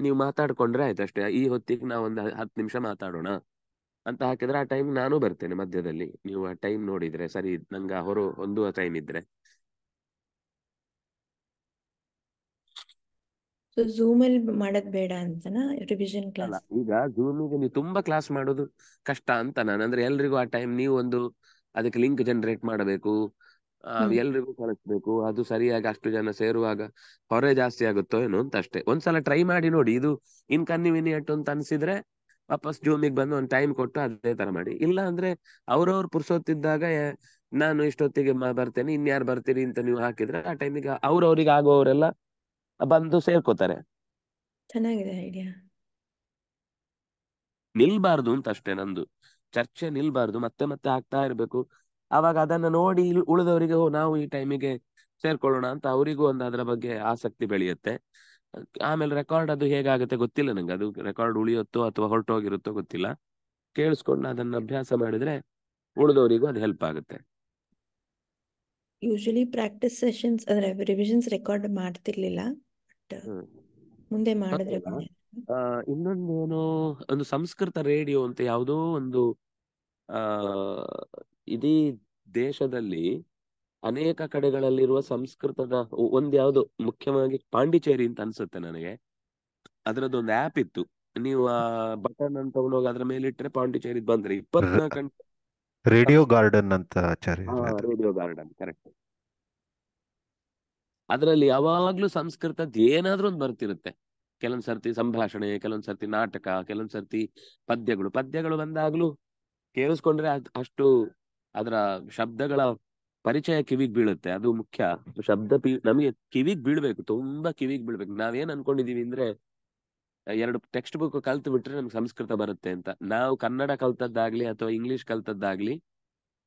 ನೀವು ಮಾತಾಡ್ಕೊಂಡ್ರೆ ಆಯ್ತಷ್ಟೇ ಈ ಹೊತ್ತಿಗೆ ನಾವು ಒಂದು ಹತ್ತು ನಿಮಿಷ ಮಾತಾಡೋಣ ಅಂತ ಹಾಕಿದ್ರೆ ಆ ಟೈಮ್ ನಾನು ಬರ್ತೇನೆ ಮಧ್ಯದಲ್ಲಿ ನೀವು ಆ ಟೈಮ್ ನೋಡಿದ್ರೆ ಸರಿ ಆ ಹೊರ ಹೊಂದುವ ಟೈಮ್ ಇದ್ರೆ ಝೂಮ್ ಅಲ್ಲಿ ಮಾಡೋದ್ ಬೇಡ ರಿವಿಷನ್ ಕ್ಲಾಸ್ ಈಗ ನೀವು ತುಂಬಾ ಕ್ಲಾಸ್ ಮಾಡೋದು ಕಷ್ಟ ಅಂತ ನಾನು ಅಂದ್ರೆ ಎಲ್ರಿಗೂ ಆ ಟೈಮ್ ನೀವು ಒಂದು ಅದಕ್ಕೆ ಲಿಂಕ್ ಜನರೇಟ್ ಮಾಡಬೇಕು ಎಲ್ರಿಗೂ ಕಳಿಸ್ಬೇಕು ಅದು ಸರಿಯಾಗಿ ಅಷ್ಟು ಜನ ಸೇರುವಾಗ ಹೊರೆ ಜಾಸ್ತಿ ಆಗುತ್ತೋ ಏನೋ ಅಂತ ಅಷ್ಟೇ ಒಂದ್ಸಲ ಟ್ರೈ ಮಾಡಿ ನೋಡಿ ಇದು ಇನ್ಕನ್ವಿನಿಯಂಟ್ ಅಂತ ಅನ್ಸಿದ್ರೆ ವಾಪಸ್ ಜೂಮಿಗೆ ಬಂದು ಒಂದ್ ಟೈಮ್ ಕೊಟ್ಟು ಅದೇ ತರ ಮಾಡಿ ಇಲ್ಲ ಅಂದ್ರೆ ಅವ್ರವ್ರ ಪುರ್ಸೋತಿದ್ದಾಗ ನಾನು ಇಷ್ಟೊತ್ತಿಗೆ ಬರ್ತೇನೆ ಇನ್ಯಾರು ಬರ್ತೀರಿ ಅಂತ ನೀವು ಹಾಕಿದ್ರೆ ಆ ಟೈಮಿಗೆ ಅವ್ರವ್ರಿಗೆ ಆಗುವವರೆಲ್ಲ ಬಂದು ಸೇರ್ಕೋತಾರೆ ಚೆನ್ನಾಗಿದೆ ಐಡಿಯಾ ನಿಲ್ಬಾರ್ದು ಅಂತ ಅಷ್ಟೇ ನಂದು ಚರ್ಚೆ ನಿಲ್ಬಾರ್ದು ಮತ್ತೆ ಮತ್ತೆ ಆಗ್ತಾ ಇರ್ಬೇಕು ಅವಾಗ ಅದನ್ನ ನೋಡಿ ಉಳಿದವರಿಗೆ ಓ ನಾವು ಈ ಟೈಮಿಗೆ ಸೇರ್ಕೊಳ್ಳೋಣ ಅಂತ ಅವರಿಗೂ ಒಂದು ಅದರ ಬಗ್ಗೆ ಆಸಕ್ತಿ ಬೆಳೆಯುತ್ತೆ ಆಮೇಲೆ ರೆಕಾರ್ಡ್ ಅದು ಹೇಗಾಗುತ್ತೆ ಗೊತ್ತಿಲ್ಲ ನಂಗೆ ಅದು ರೆಕಾರ್ಡ್ ಉಳಿಯುತ್ತೋ ಅಥವಾ ಹೊರಟೋಗಿರುತ್ತೋ ಗೊತ್ತಿಲ್ಲ ಕೇಳಿಸ್ಕೊಂಡು ಅದನ್ನ ಅಭ್ಯಾಸ ಮಾಡಿದ್ರೆ ಉಳಿದವರಿಗೂ ಅದು ಹೆಲ್ಪ್ ಆಗುತ್ತೆ ಯೂಶಲಿ ಪ್ರಾಕ್ಟೀಸ್ ಸೆಷನ್ಸ್ ಅಂದ್ರೆ ರಿವಿಷನ್ಸ್ ರೆಕಾರ್ಡ್ ಮಾಡ್ತಿರ್ಲಿಲ್ಲ ಮುಂದೆ ಮಾಡಿದ್ರೆ ಇನ್ನೊಂದೇನು ಒಂದು ಸಂಸ್ಕೃತ ರೇಡಿಯೋ ಅಂತ ಯಾವುದೋ ಒಂದು ಇಡೀ ದೇಶದಲ್ಲಿ ಅನೇಕ ಕಡೆಗಳಲ್ಲಿರುವ ಸಂಸ್ಕೃತದ ಒಂದ್ ಯಾವುದು ಮುಖ್ಯವಾಗಿ ಪಾಂಡಿಚೇರಿ ಅಂತ ಅನ್ಸುತ್ತೆ ನನಗೆ ಒಂದು ಆಪ್ ಇತ್ತು ನೀವು ಆ ಬಟನ್ ಅಂತ ತಗೊಂಡೋಗಿ ಅದ್ರ ಮೇಲೆ ಇಟ್ಟರೆ ಪಾಂಡಿಚೇರಿ ಬಂದ್ರೆ ಇಪ್ಪತ್ನಾಲ್ಕು ರೇಡಿಯೋ ಗಾರ್ಡನ್ ಅಂತ ರೇಡಿಯೋ ಗಾರ್ಡನ್ ಕರೆಕ್ಟ್ ಅದರಲ್ಲಿ ಯಾವಾಗ್ಲೂ ಸಂಸ್ಕೃತದ ಏನಾದ್ರೂ ಒಂದು ಬರ್ತಿರುತ್ತೆ ಕೆಲವೊಂದ್ ಸರ್ತಿ ಸಂಭಾಷಣೆ ಕೆಲವೊಂದ್ ಸರ್ತಿ ನಾಟಕ ಕೆಲವೊಂದ್ ಸರ್ತಿ ಪದ್ಯಗಳು ಪದ್ಯಗಳು ಬಂದಾಗ್ಲೂ ಕೇಳಿಸ್ಕೊಂಡ್ರೆ ಅಷ್ಟು ಅದರ ಶಬ್ದಗಳ ಪರಿಚಯ ಕಿವಿಗ್ ಬೀಳುತ್ತೆ ಅದು ಮುಖ್ಯ ಶಬ್ದ ಪಿ ನಮಗೆ ಕಿವಿಗ್ ಬೀಳ್ಬೇಕು ತುಂಬಾ ಕಿವಿಗ್ ಬೀಳ್ಬೇಕು ನಾವೇನ್ ಅನ್ಕೊಂಡಿದೀವಿ ಅಂದ್ರೆ ಎರಡು ಟೆಕ್ಸ್ಟ್ ಬುಕ್ ಕಲ್ತು ಬಿಟ್ರೆ ನಮ್ಗೆ ಸಂಸ್ಕೃತ ಬರುತ್ತೆ ಅಂತ ನಾವು ಕನ್ನಡ ಕಲ್ತದ್ದಾಗ್ಲಿ ಅಥವಾ ಇಂಗ್ಲಿಷ್ ಕಲ್ತದ್ದಾಗ್ಲಿ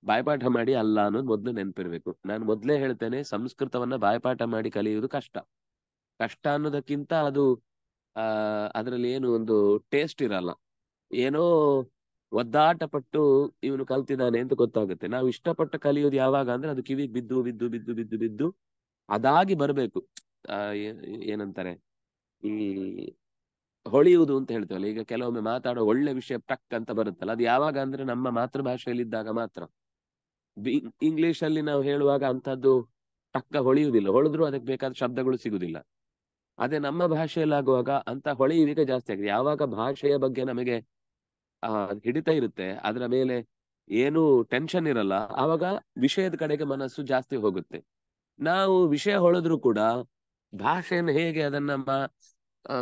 ಬಾಯ್ಪಾಠ ಮಾಡಿ ಅಲ್ಲ ಅನ್ನೋದು ಮೊದಲು ನೆನಪಿರ್ಬೇಕು ನಾನು ಮೊದ್ಲೇ ಹೇಳ್ತೇನೆ ಸಂಸ್ಕೃತವನ್ನ ಬಾಯ್ಪಾಠ ಮಾಡಿ ಕಲಿಯುವುದು ಕಷ್ಟ ಕಷ್ಟ ಅನ್ನೋದಕ್ಕಿಂತ ಅದು ಆ ಅದರಲ್ಲಿ ಏನು ಒಂದು ಟೇಸ್ಟ್ ಇರಲ್ಲ ಏನೋ ಒದ್ದಾಟ ಪಟ್ಟು ಇವನು ಕಲ್ತಿದ್ದಾನೆ ಅಂತ ಗೊತ್ತಾಗುತ್ತೆ ನಾವು ಇಷ್ಟಪಟ್ಟು ಕಲಿಯೋದು ಯಾವಾಗ ಅಂದ್ರೆ ಅದು ಕಿವಿ ಬಿದ್ದು ಬಿದ್ದು ಬಿದ್ದು ಬಿದ್ದು ಬಿದ್ದು ಅದಾಗಿ ಬರಬೇಕು ಏನಂತಾರೆ ಈ ಹೊಳೆಯುವುದು ಅಂತ ಹೇಳ್ತೇವಲ್ಲ ಈಗ ಕೆಲವೊಮ್ಮೆ ಮಾತಾಡೋ ಒಳ್ಳೆ ವಿಷಯ ಟಕ್ ಅಂತ ಬರುತ್ತಲ್ಲ ಅದು ಯಾವಾಗ ಅಂದ್ರೆ ನಮ್ಮ ಮಾತೃಭಾಷೆಯಲ್ಲಿ ಇದ್ದಾಗ ಮಾತ್ರ ಇಂಗ್ಲಿಷ್ ಅಲ್ಲಿ ನಾವು ಹೇಳುವಾಗ ಅಂತದ್ದು ಟಕ್ಕ ಹೊಳೆಯುವುದಿಲ್ಲ ಹೊಳೆದ್ರು ಅದಕ್ಕೆ ಬೇಕಾದ ಶಬ್ದಗಳು ಸಿಗುದಿಲ್ಲ ಅದೇ ನಮ್ಮ ಭಾಷೆಯಲ್ಲಾಗುವಾಗ ಅಂತ ಹೊಳೆಯುವಿಕೆ ಜಾಸ್ತಿ ಆಗಿದೆ ಯಾವಾಗ ಭಾಷೆಯ ಬಗ್ಗೆ ನಮಗೆ ಆ ಹಿಡಿತಾ ಇರುತ್ತೆ ಅದರ ಮೇಲೆ ಏನು ಟೆನ್ಷನ್ ಇರಲ್ಲ ಆವಾಗ ವಿಷಯದ ಕಡೆಗೆ ಮನಸ್ಸು ಜಾಸ್ತಿ ಹೋಗುತ್ತೆ ನಾವು ವಿಷಯ ಹೊಳೆದ್ರು ಕೂಡ ಭಾಷೆಯನ್ನು ಹೇಗೆ ಅದನ್ನ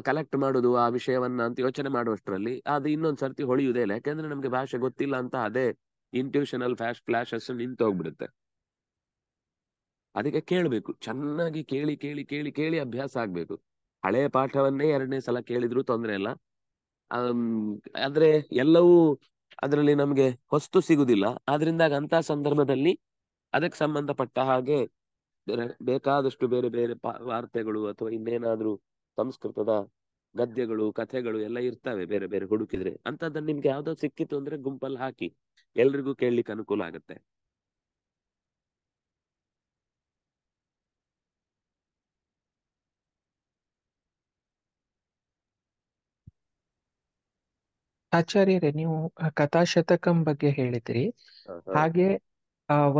ಕಲೆಕ್ಟ್ ಮಾಡುದು ಆ ವಿಷಯವನ್ನ ಅಂತ ಯೋಚನೆ ಮಾಡುವಷ್ಟರಲ್ಲಿ ಅದು ಇನ್ನೊಂದ್ ಸರ್ತಿ ಹೊಳೆಯುವುದೇ ಇಲ್ಲ ಯಾಕಂದ್ರೆ ನಮ್ಗೆ ಭಾಷೆ ಗೊತ್ತಿಲ್ಲ ಅಂತ ಅದೇ ಇಂಟ್ಯೂಷನಲ್ ಫ್ಲಾಶ್ ಫ್ಲಾಶಸ್ ನಿಂತು ಹೋಗ್ಬಿಡುತ್ತೆ ಅದಕ್ಕೆ ಕೇಳಬೇಕು ಚೆನ್ನಾಗಿ ಕೇಳಿ ಕೇಳಿ ಕೇಳಿ ಕೇಳಿ ಅಭ್ಯಾಸ ಆಗ್ಬೇಕು ಹಳೆಯ ಪಾಠವನ್ನೇ ಎರಡನೇ ಸಲ ಕೇಳಿದ್ರು ತೊಂದ್ರೆ ಇಲ್ಲ ಆದ್ರೆ ಎಲ್ಲವೂ ಅದರಲ್ಲಿ ನಮ್ಗೆ ಹೊಸ್ತು ಸಿಗುದಿಲ್ಲ ಆದ್ರಿಂದ ಅಂತ ಸಂದರ್ಭದಲ್ಲಿ ಅದಕ್ಕೆ ಸಂಬಂಧಪಟ್ಟ ಹಾಗೆ ಬೇಕಾದಷ್ಟು ಬೇರೆ ಬೇರೆ ವಾರ್ತೆಗಳು ಅಥವಾ ಇನ್ನೇನಾದ್ರೂ ಸಂಸ್ಕೃತದ ಗದ್ಯಗಳು ಕಥೆಗಳು ಎಲ್ಲ ಇರ್ತವೆ ಬೇರೆ ಬೇರೆ ಹುಡುಕಿದ್ರೆ ಅದನ್ನ ನಿಮ್ಗೆ ಯಾವ್ದೋ ಸಿಕ್ಕಿತ್ತು ಅಂದ್ರೆ ಗುಂಪಲ್ಲಿ ಹಾಕಿ ಎಲ್ರಿಗೂ ಕೇಳ್ಲಿಕ್ಕೆ ಅನುಕೂಲ ಆಗುತ್ತೆ. ಆಚಾರ್ಯರೇ ನೀವು ಕಥಾಶತಕಂ ಬಗ್ಗೆ ಹೇಳಿದ್ರಿ ಹಾಗೆ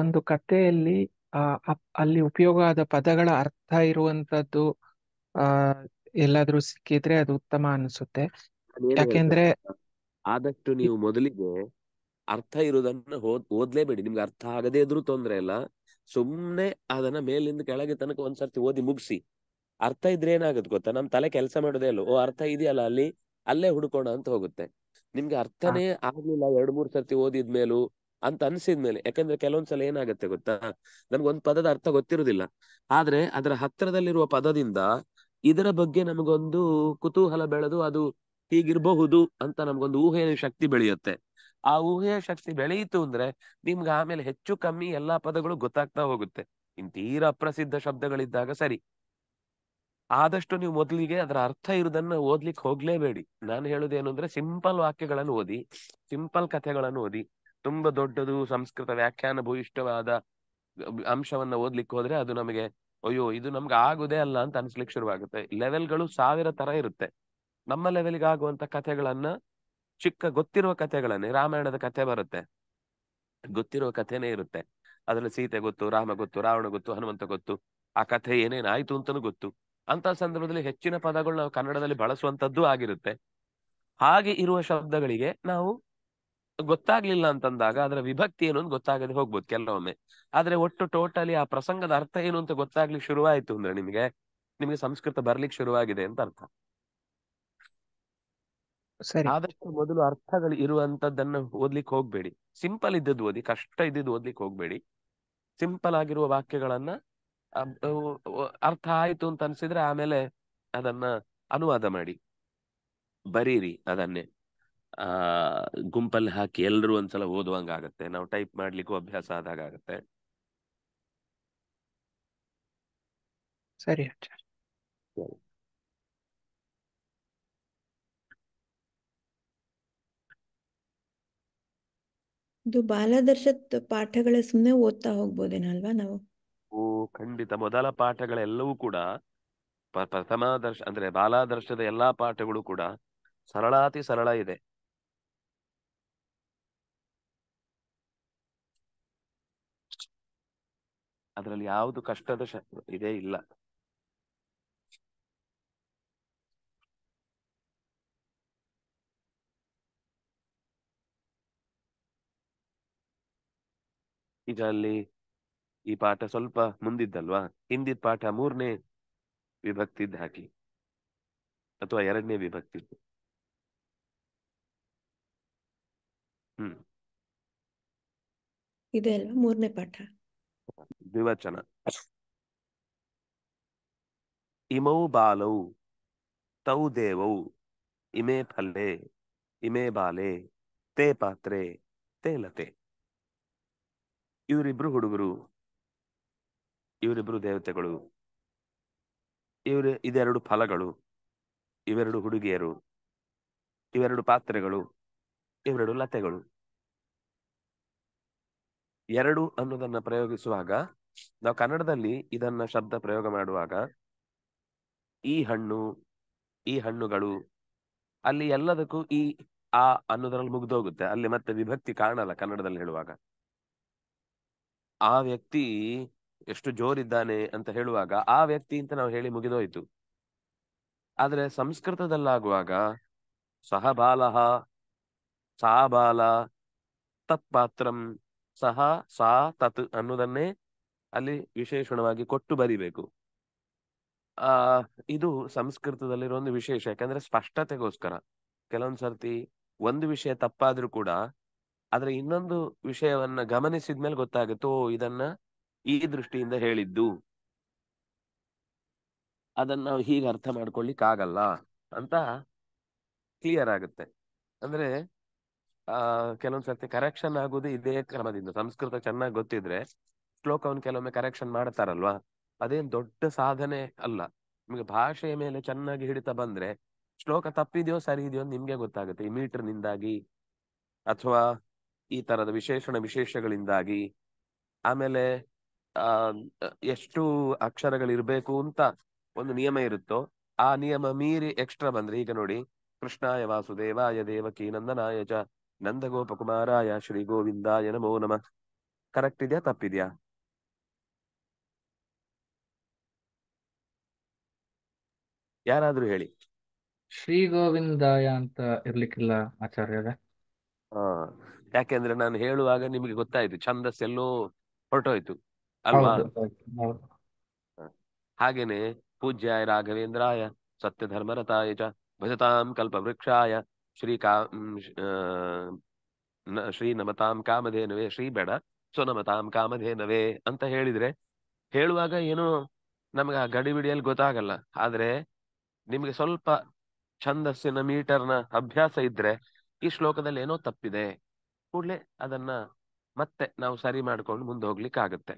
ಒಂದು ಕಥೆಯಲ್ಲಿ ಅಲ್ಲಿ ಉಪಯೋಗ ಆದ ಪದಗಳ ಅರ್ಥ ಇರುವಂತದ್ದು ಆ ಎಲ್ಲಾದ್ರೂ ಸಿಕ್ಕಿದ್ರೆ ಅದು ಉತ್ತಮ ಅನಿಸುತ್ತೆ ಯಾಕೆಂದ್ರೆ ಆದಷ್ಟು ನೀವು ಮೊದಲಿಗೆ ಅರ್ಥ ಇರುವುದನ್ನ ಓದ್ಲೇಬೇಡಿ ನಿಮ್ಗೆ ಅರ್ಥ ಆಗದೇ ಇದ್ರೂ ತೊಂದ್ರೆ ಇಲ್ಲ ಸುಮ್ನೆ ಅದನ್ನ ಮೇಲಿಂದ ಕೆಳಗೆ ತನಕ ಒಂದ್ಸರ್ತಿ ಓದಿ ಮುಗಿಸಿ ಅರ್ಥ ಇದ್ರೆ ಏನಾಗುತ್ತೆ ಗೊತ್ತಾ ನಮ್ ತಲೆ ಕೆಲಸ ಮಾಡೋದೇ ಇಲ್ಲ ಓ ಅರ್ಥ ಇದೆಯಲ್ಲ ಅಲ್ಲಿ ಅಲ್ಲೇ ಹುಡ್ಕೋಣ ಅಂತ ಹೋಗುತ್ತೆ ನಿಮ್ಗೆ ಅರ್ಥನೇ ಆಗ್ಲಿಲ್ಲ ಎರಡ್ ಮೂರ್ ಸರ್ತಿ ಓದಿದ್ಮೇಲೂ ಅಂತ ಅನ್ಸಿದ್ಮೇಲೆ ಯಾಕಂದ್ರೆ ಕೆಲವೊಂದ್ಸಲ ಏನಾಗುತ್ತೆ ಗೊತ್ತಾ ನಮ್ಗೊಂದು ಪದದ ಅರ್ಥ ಗೊತ್ತಿರುದಿಲ್ಲ ಆದ್ರೆ ಅದರ ಹತ್ತಿರದಲ್ಲಿರುವ ಪದದಿಂದ ಇದರ ಬಗ್ಗೆ ನಮಗೊಂದು ಕುತೂಹಲ ಬೆಳೆದು ಅದು ಹೀಗಿರಬಹುದು ಅಂತ ನಮ್ಗೊಂದು ಊಹೆಯ ಶಕ್ತಿ ಬೆಳೆಯುತ್ತೆ ಆ ಊಹೆಯ ಶಕ್ತಿ ಬೆಳೆಯಿತು ಅಂದ್ರೆ ನಿಮ್ಗೆ ಆಮೇಲೆ ಹೆಚ್ಚು ಕಮ್ಮಿ ಎಲ್ಲಾ ಪದಗಳು ಗೊತ್ತಾಗ್ತಾ ಹೋಗುತ್ತೆ ಇನ್ ತೀರಾ ಅಪ್ರಸಿದ್ಧ ಶಬ್ದಗಳಿದ್ದಾಗ ಸರಿ ಆದಷ್ಟು ನೀವು ಮೊದಲಿಗೆ ಅದರ ಅರ್ಥ ಇರುವುದನ್ನ ಓದ್ಲಿಕ್ಕೆ ಹೋಗ್ಲೇಬೇಡಿ ನಾನು ಹೇಳುದೇನು ಅಂದ್ರೆ ಸಿಂಪಲ್ ವಾಕ್ಯಗಳನ್ನು ಓದಿ ಸಿಂಪಲ್ ಕಥೆಗಳನ್ನು ಓದಿ ತುಂಬಾ ದೊಡ್ಡದು ಸಂಸ್ಕೃತ ವ್ಯಾಖ್ಯಾನ ಭೂಯಿಷ್ಠವಾದ ಅಂಶವನ್ನ ಓದ್ಲಿಕ್ಕೆ ಹೋದ್ರೆ ಅದು ನಮಗೆ ಅಯ್ಯೋ ಇದು ನಮ್ಗೆ ಆಗುದೇ ಅಲ್ಲ ಅಂತ ಅನ್ಸ್ಲಿಕ್ಕೆ ಶುರುವಾಗುತ್ತೆ ಲೆವೆಲ್ಗಳು ಸಾವಿರ ತರ ಇರುತ್ತೆ ನಮ್ಮ ಲೆವೆಲ್ಗೆ ಆಗುವಂತ ಕಥೆಗಳನ್ನ ಚಿಕ್ಕ ಗೊತ್ತಿರುವ ಕಥೆಗಳನ್ನೇ ರಾಮಾಯಣದ ಕಥೆ ಬರುತ್ತೆ ಗೊತ್ತಿರುವ ಕಥೆನೇ ಇರುತ್ತೆ ಅದ್ರಲ್ಲಿ ಸೀತೆ ಗೊತ್ತು ರಾಮ ಗೊತ್ತು ರಾವಣ ಗೊತ್ತು ಹನುಮಂತ ಗೊತ್ತು ಆ ಕಥೆ ಏನೇನ್ ಆಯ್ತು ಗೊತ್ತು ಅಂತ ಸಂದರ್ಭದಲ್ಲಿ ಹೆಚ್ಚಿನ ಪದಗಳು ನಾವು ಕನ್ನಡದಲ್ಲಿ ಬಳಸುವಂತದ್ದು ಆಗಿರುತ್ತೆ ಹಾಗೆ ಇರುವ ಶಬ್ದಗಳಿಗೆ ನಾವು ಗೊತ್ತಾಗ್ಲಿಲ್ಲ ಅಂತಂದಾಗ ಅದರ ವಿಭಕ್ತಿ ಏನು ಅಂತ ಗೊತ್ತಾಗದೆ ಹೋಗ್ಬೋದು ಕೆಲವೊಮ್ಮೆ ಆದ್ರೆ ಒಟ್ಟು ಟೋಟಲಿ ಆ ಪ್ರಸಂಗದ ಅರ್ಥ ಏನು ಅಂತ ಗೊತ್ತಾಗ್ಲಿಕ್ಕೆ ಶುರುವಾಯಿತು ಅಂದ್ರೆ ನಿಮ್ಗೆ ನಿಮ್ಗೆ ಸಂಸ್ಕೃತ ಬರ್ಲಿಕ್ಕೆ ಶುರುವಾಗಿದೆ ಅಂತ ಅರ್ಥ ಆದಷ್ಟು ಮೊದಲು ಅರ್ಥಗಳು ಇರುವಂತದ್ದನ್ನ ಓದ್ಲಿಕ್ಕೆ ಹೋಗ್ಬೇಡಿ ಸಿಂಪಲ್ ಇದ್ದದ್ದು ಓದಿ ಕಷ್ಟ ಇದ್ದಿದ್ದು ಓದ್ಲಿಕ್ಕೆ ಹೋಗ್ಬೇಡಿ ಸಿಂಪಲ್ ಆಗಿರುವ ವಾಕ್ಯಗಳನ್ನ ಅರ್ಥ ಆಯ್ತು ಅಂತ ಅನ್ಸಿದ್ರೆ ಆಮೇಲೆ ಅದನ್ನ ಅನುವಾದ ಮಾಡಿ ಬರೀರಿ ಅದನ್ನೇ ಆ ಗುಂಪಲ್ಲಿ ಹಾಕಿ ಎಲ್ರು ಒಂದ್ಸಲ ಓದುವಂಗ ಆಗತ್ತೆ ನಾವು ಟೈಪ್ ಮಾಡ್ಲಿಕ್ಕೂ ಅಭ್ಯಾಸ ಆದಾಗ ಆಗತ್ತೆ ಸರಿ ಇದು ಬಾಲದರ್ಶತ್ ಪಾಠಗಳ ಸುಮ್ಮನೆ ಓದ್ತಾ ಹೋಗ್ಬೋದೇನಲ್ವಾ ನಾವು ಓ ಖಂಡಿತ ಮೊದಲ ಪಾಠಗಳೆಲ್ಲವೂ ಕೂಡ ಪ್ರಥಮ ದರ್ಶ ಅಂದ್ರೆ ಬಾಲಾದರ್ಶದ ಎಲ್ಲಾ ಪಾಠಗಳು ಕೂಡ ಸರಳಾತಿ ಸರಳ ಇದೆ ಅದರಲ್ಲಿ ಯಾವುದು ಕಷ್ಟದ ಇದೇ ಇಲ್ಲ ಇದರಲ್ಲಿ ಈ ಪಾಠ ಸ್ವಲ್ಪ ಮುಂದಿದ್ದಲ್ವಾ ಹಿಂದಿದ್ ಪಾಠ ಮೂರನೇ ವಿಭಕ್ತಿದ್ ಹಾಕಿ ಅಥವಾ ಎರಡನೇ ವಿಭಕ್ತಿ ಹ್ಮ್ ಇದೆ ಮೂರನೇ ಪಾಠ ದ್ವಿವಚನ ಇಮೌ ಬಾಲೌ ತೌ ದೇವೌ ಇಮೆ ಫಲ್ಲೆ ಇಮೆ ಬಾಲೆ ತೇ ಪಾತ್ರೆ ತೇ ಲತೆ ಇವರಿಬ್ರು ಹುಡುಗರು ಇವರಿಬ್ಬರು ದೇವತೆಗಳು ಇವರು ಇದೆರಡು ಫಲಗಳು ಇವೆರಡು ಹುಡುಗಿಯರು ಇವೆರಡು ಪಾತ್ರೆಗಳು ಇವೆರಡು ಲತೆಗಳು ಎರಡು ಅನ್ನೋದನ್ನ ಪ್ರಯೋಗಿಸುವಾಗ ನಾವು ಕನ್ನಡದಲ್ಲಿ ಇದನ್ನ ಶಬ್ದ ಪ್ರಯೋಗ ಮಾಡುವಾಗ ಈ ಹಣ್ಣು ಈ ಹಣ್ಣುಗಳು ಅಲ್ಲಿ ಎಲ್ಲದಕ್ಕೂ ಈ ಆ ಅನ್ನೋದ್ರಲ್ಲಿ ಮುಗ್ದೋಗುತ್ತೆ ಅಲ್ಲಿ ಮತ್ತೆ ವಿಭಕ್ತಿ ಕಾಣಲ್ಲ ಕನ್ನಡದಲ್ಲಿ ಹೇಳುವಾಗ ಆ ವ್ಯಕ್ತಿ ಎಷ್ಟು ಜೋರಿದ್ದಾನೆ ಅಂತ ಹೇಳುವಾಗ ಆ ವ್ಯಕ್ತಿ ಅಂತ ನಾವು ಹೇಳಿ ಮುಗಿದೋಯ್ತು ಆದ್ರೆ ಸಂಸ್ಕೃತದಲ್ಲಾಗುವಾಗ ಸಹ ಬಾಲ ಸಾ ಬಾಲ ತತ್ಪಾತ್ರಂ ಸಹ ಸಾ ತತ್ ಅನ್ನೋದನ್ನೇ ಅಲ್ಲಿ ವಿಶೇಷಣವಾಗಿ ಕೊಟ್ಟು ಬರಿಬೇಕು ಆ ಇದು ಸಂಸ್ಕೃತದಲ್ಲಿರೋ ಒಂದು ವಿಶೇಷ ಯಾಕಂದ್ರೆ ಸ್ಪಷ್ಟತೆಗೋಸ್ಕರ ಕೆಲವೊಂದ್ಸರ್ತಿ ಒಂದು ವಿಷಯ ತಪ್ಪಾದ್ರೂ ಕೂಡ ಆದ್ರೆ ಇನ್ನೊಂದು ವಿಷಯವನ್ನ ಗಮನಿಸಿದ್ಮೇಲೆ ಗೊತ್ತಾಗುತ್ತೋ ಇದನ್ನ ಈ ದೃಷ್ಟಿಯಿಂದ ಹೇಳಿದ್ದು ಅದನ್ನ ನಾವು ಹೀಗೆ ಅರ್ಥ ಮಾಡ್ಕೊಳ್ಲಿಕ್ಕೆ ಆಗಲ್ಲ ಅಂತ ಕ್ಲಿಯರ್ ಆಗುತ್ತೆ ಅಂದ್ರೆ ಆ ಕೆಲವೊಂದ್ಸರ್ತಿ ಕರೆಕ್ಷನ್ ಆಗೋದು ಇದೇ ಕ್ರಮದಿಂದ ಸಂಸ್ಕೃತ ಚೆನ್ನಾಗಿ ಗೊತ್ತಿದ್ರೆ ಶ್ಲೋಕವನ್ನು ಕೆಲವೊಮ್ಮೆ ಕರೆಕ್ಷನ್ ಮಾಡ್ತಾರಲ್ವಾ ಅದೇನ್ ದೊಡ್ಡ ಸಾಧನೆ ಅಲ್ಲ ನಿಮ್ಗೆ ಭಾಷೆಯ ಮೇಲೆ ಚೆನ್ನಾಗಿ ಹಿಡಿತಾ ಬಂದ್ರೆ ಶ್ಲೋಕ ತಪ್ಪಿದೆಯೋ ಸರಿ ಇದೆಯೋ ನಿಮ್ಗೆ ಗೊತ್ತಾಗುತ್ತೆ ಈ ಮೀಟರ್ ನಿಂದಾಗಿ ಅಥವಾ ಈ ತರದ ವಿಶೇಷಣ ವಿಶೇಷಗಳಿಂದಾಗಿ ಆಮೇಲೆ ಎಷ್ಟು ಅಕ್ಷರಗಳಿರ್ಬೇಕು ಅಂತ ಒಂದು ನಿಯಮ ಇರುತ್ತೋ ಆ ನಿಯಮ ಮೀರಿ ಎಕ್ಸ್ಟ್ರಾ ಬಂದ್ರೆ ಈಗ ನೋಡಿ ಕೃಷ್ಣಾಯ ವಾಸುದೇವಾಯ ದೇವಕಿ ನಂದನಾಯ ಚ ನಂದಗೋಪ ಕುಮಾರಾಯ ಶ್ರೀ ಗೋವಿಂದಾಯ ನಮೋ ನಮ ಕರೆಕ್ಟ್ ಇದೆಯಾ ತಪ್ಪಿದ್ಯಾ ಯಾರಾದ್ರೂ ಹೇಳಿ ಶ್ರೀ ಗೋವಿಂದಾಯ ಅಂತ ಇರ್ಲಿಕ್ಕಿಲ್ಲ ಆಚಾರ್ಯರ ಹಾ ಯಾಕೆಂದ್ರೆ ನಾನು ಹೇಳುವಾಗ ನಿಮಗೆ ಗೊತ್ತಾಯ್ತು ಛಂದಸ್ ಎಲ್ಲೋ ಹೊರಟೋಯ್ತು ಅಲ್ವಾ ಹಾಗೇನೆ ಪೂಜ್ಯಾಯ ರಾಘವೇಂದ್ರಾಯ ಸತ್ಯ ಧರ್ಮರತಾಯ ಚ ಭಜತಾಂ ಕಲ್ಪವೃಕ್ಷಾಯ ಶ್ರೀ ಕಾ ಶ್ರೀ ನಮತಾಂ ಕಾಮಧೇನವೇ ಶ್ರೀ ಬೇಡ ಸೊ ನಮತಾಂ ಕಾಮಧೇನವೇ ಅಂತ ಹೇಳಿದ್ರೆ ಹೇಳುವಾಗ ಏನು ನಮ್ಗೆ ಆ ಗಡಿಬಿಡಿಯಲ್ಲಿ ಗೊತ್ತಾಗಲ್ಲ ಆದ್ರೆ ನಿಮ್ಗೆ ಸ್ವಲ್ಪ ಛಂದಸ್ಸಿನ ಮೀಟರ್ನ ಅಭ್ಯಾಸ ಇದ್ರೆ ಈ ಶ್ಲೋಕದಲ್ಲಿ ಏನೋ ತಪ್ಪಿದೆ ಕೂಡಲೇ ಅದನ್ನ ಮತ್ತೆ ನಾವು ಸರಿ ಮಾಡ್ಕೊಂಡು ಮುಂದೆ ಹೋಗ್ಲಿಕ್ಕೆ ಆಗುತ್ತೆ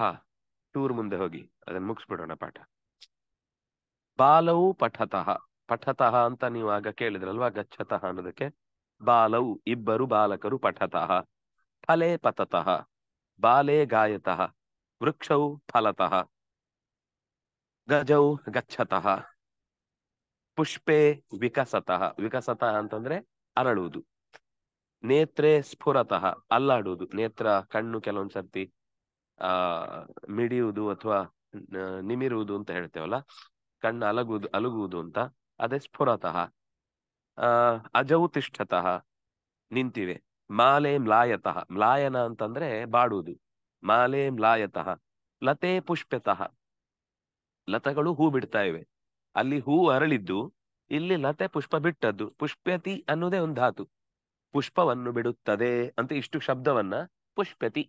ಹಾ ಟೂರ್ ಮುಂದೆ ಹೋಗಿ ಅದನ್ನ ಮುಗಿಸ್ಬಿಡೋಣ ಪಾಠ ಬಾಲವು ಪಠತಃ ಪಠತಃ ಅಂತ ನೀವು ಆಗ ಕೇಳಿದ್ರಲ್ವಾ ಗಚ್ಚತಃ ಅನ್ನೋದಕ್ಕೆ ಬಾಲವು ಇಬ್ಬರು ಬಾಲಕರು ಪಠತಃ ಫಲೇ ಪತತಃ ಬಾಲೇ ಗಾಯತಃ ವೃಕ್ಷವು ಫಲತಃ ಗಜೌ ಗಚ್ಚತಃ ಪುಷ್ಪೇ ವಿಕಸತಃ ವಿಕಸತಃ ಅಂತಂದ್ರೆ ಅರಳುವುದು ನೇತ್ರೇ ಸ್ಫುರತಃ ಅಲ್ಲಾಡುವುದು ನೇತ್ರ ಕಣ್ಣು ಕೆಲವೊಂದ್ಸರ್ತಿ ಆ ಮಿಡಿಯುವುದು ಅಥವಾ ನಿಮಿರುವುದು ಅಂತ ಹೇಳ್ತೇವಲ್ಲ ಕಣ್ಣು ಅಲಗುದು ಅಲಗುವುದು ಅಂತ ಅದೇ ಸ್ಫುರತಃ ಆ ಅಜವು ತಿಷ್ಠತಃ ನಿಂತಿವೆ ಮಾಲೆ ಮ್ಲಾಯತಃ ಮ್ಲಾಯನ ಅಂತಂದ್ರೆ ಬಾಡುವುದು ಮಾಲೆ ಮ್ಲಾಯತಃ ಲತೆ ಪುಷ್ಪತಃ ಲತಗಳು ಹೂ ಬಿಡ್ತಾ ಇವೆ ಅಲ್ಲಿ ಹೂ ಅರಳಿದ್ದು ಇಲ್ಲಿ ಲತೆ ಪುಷ್ಪ ಬಿಟ್ಟದ್ದು ಪುಷ್ಪತಿ ಅನ್ನೋದೇ ಒಂದು ಧಾತು ಪುಷ್ಪವನ್ನು ಬಿಡುತ್ತದೆ ಅಂತ ಇಷ್ಟು ಶಬ್ದವನ್ನ ಪುಷ್ಪತಿ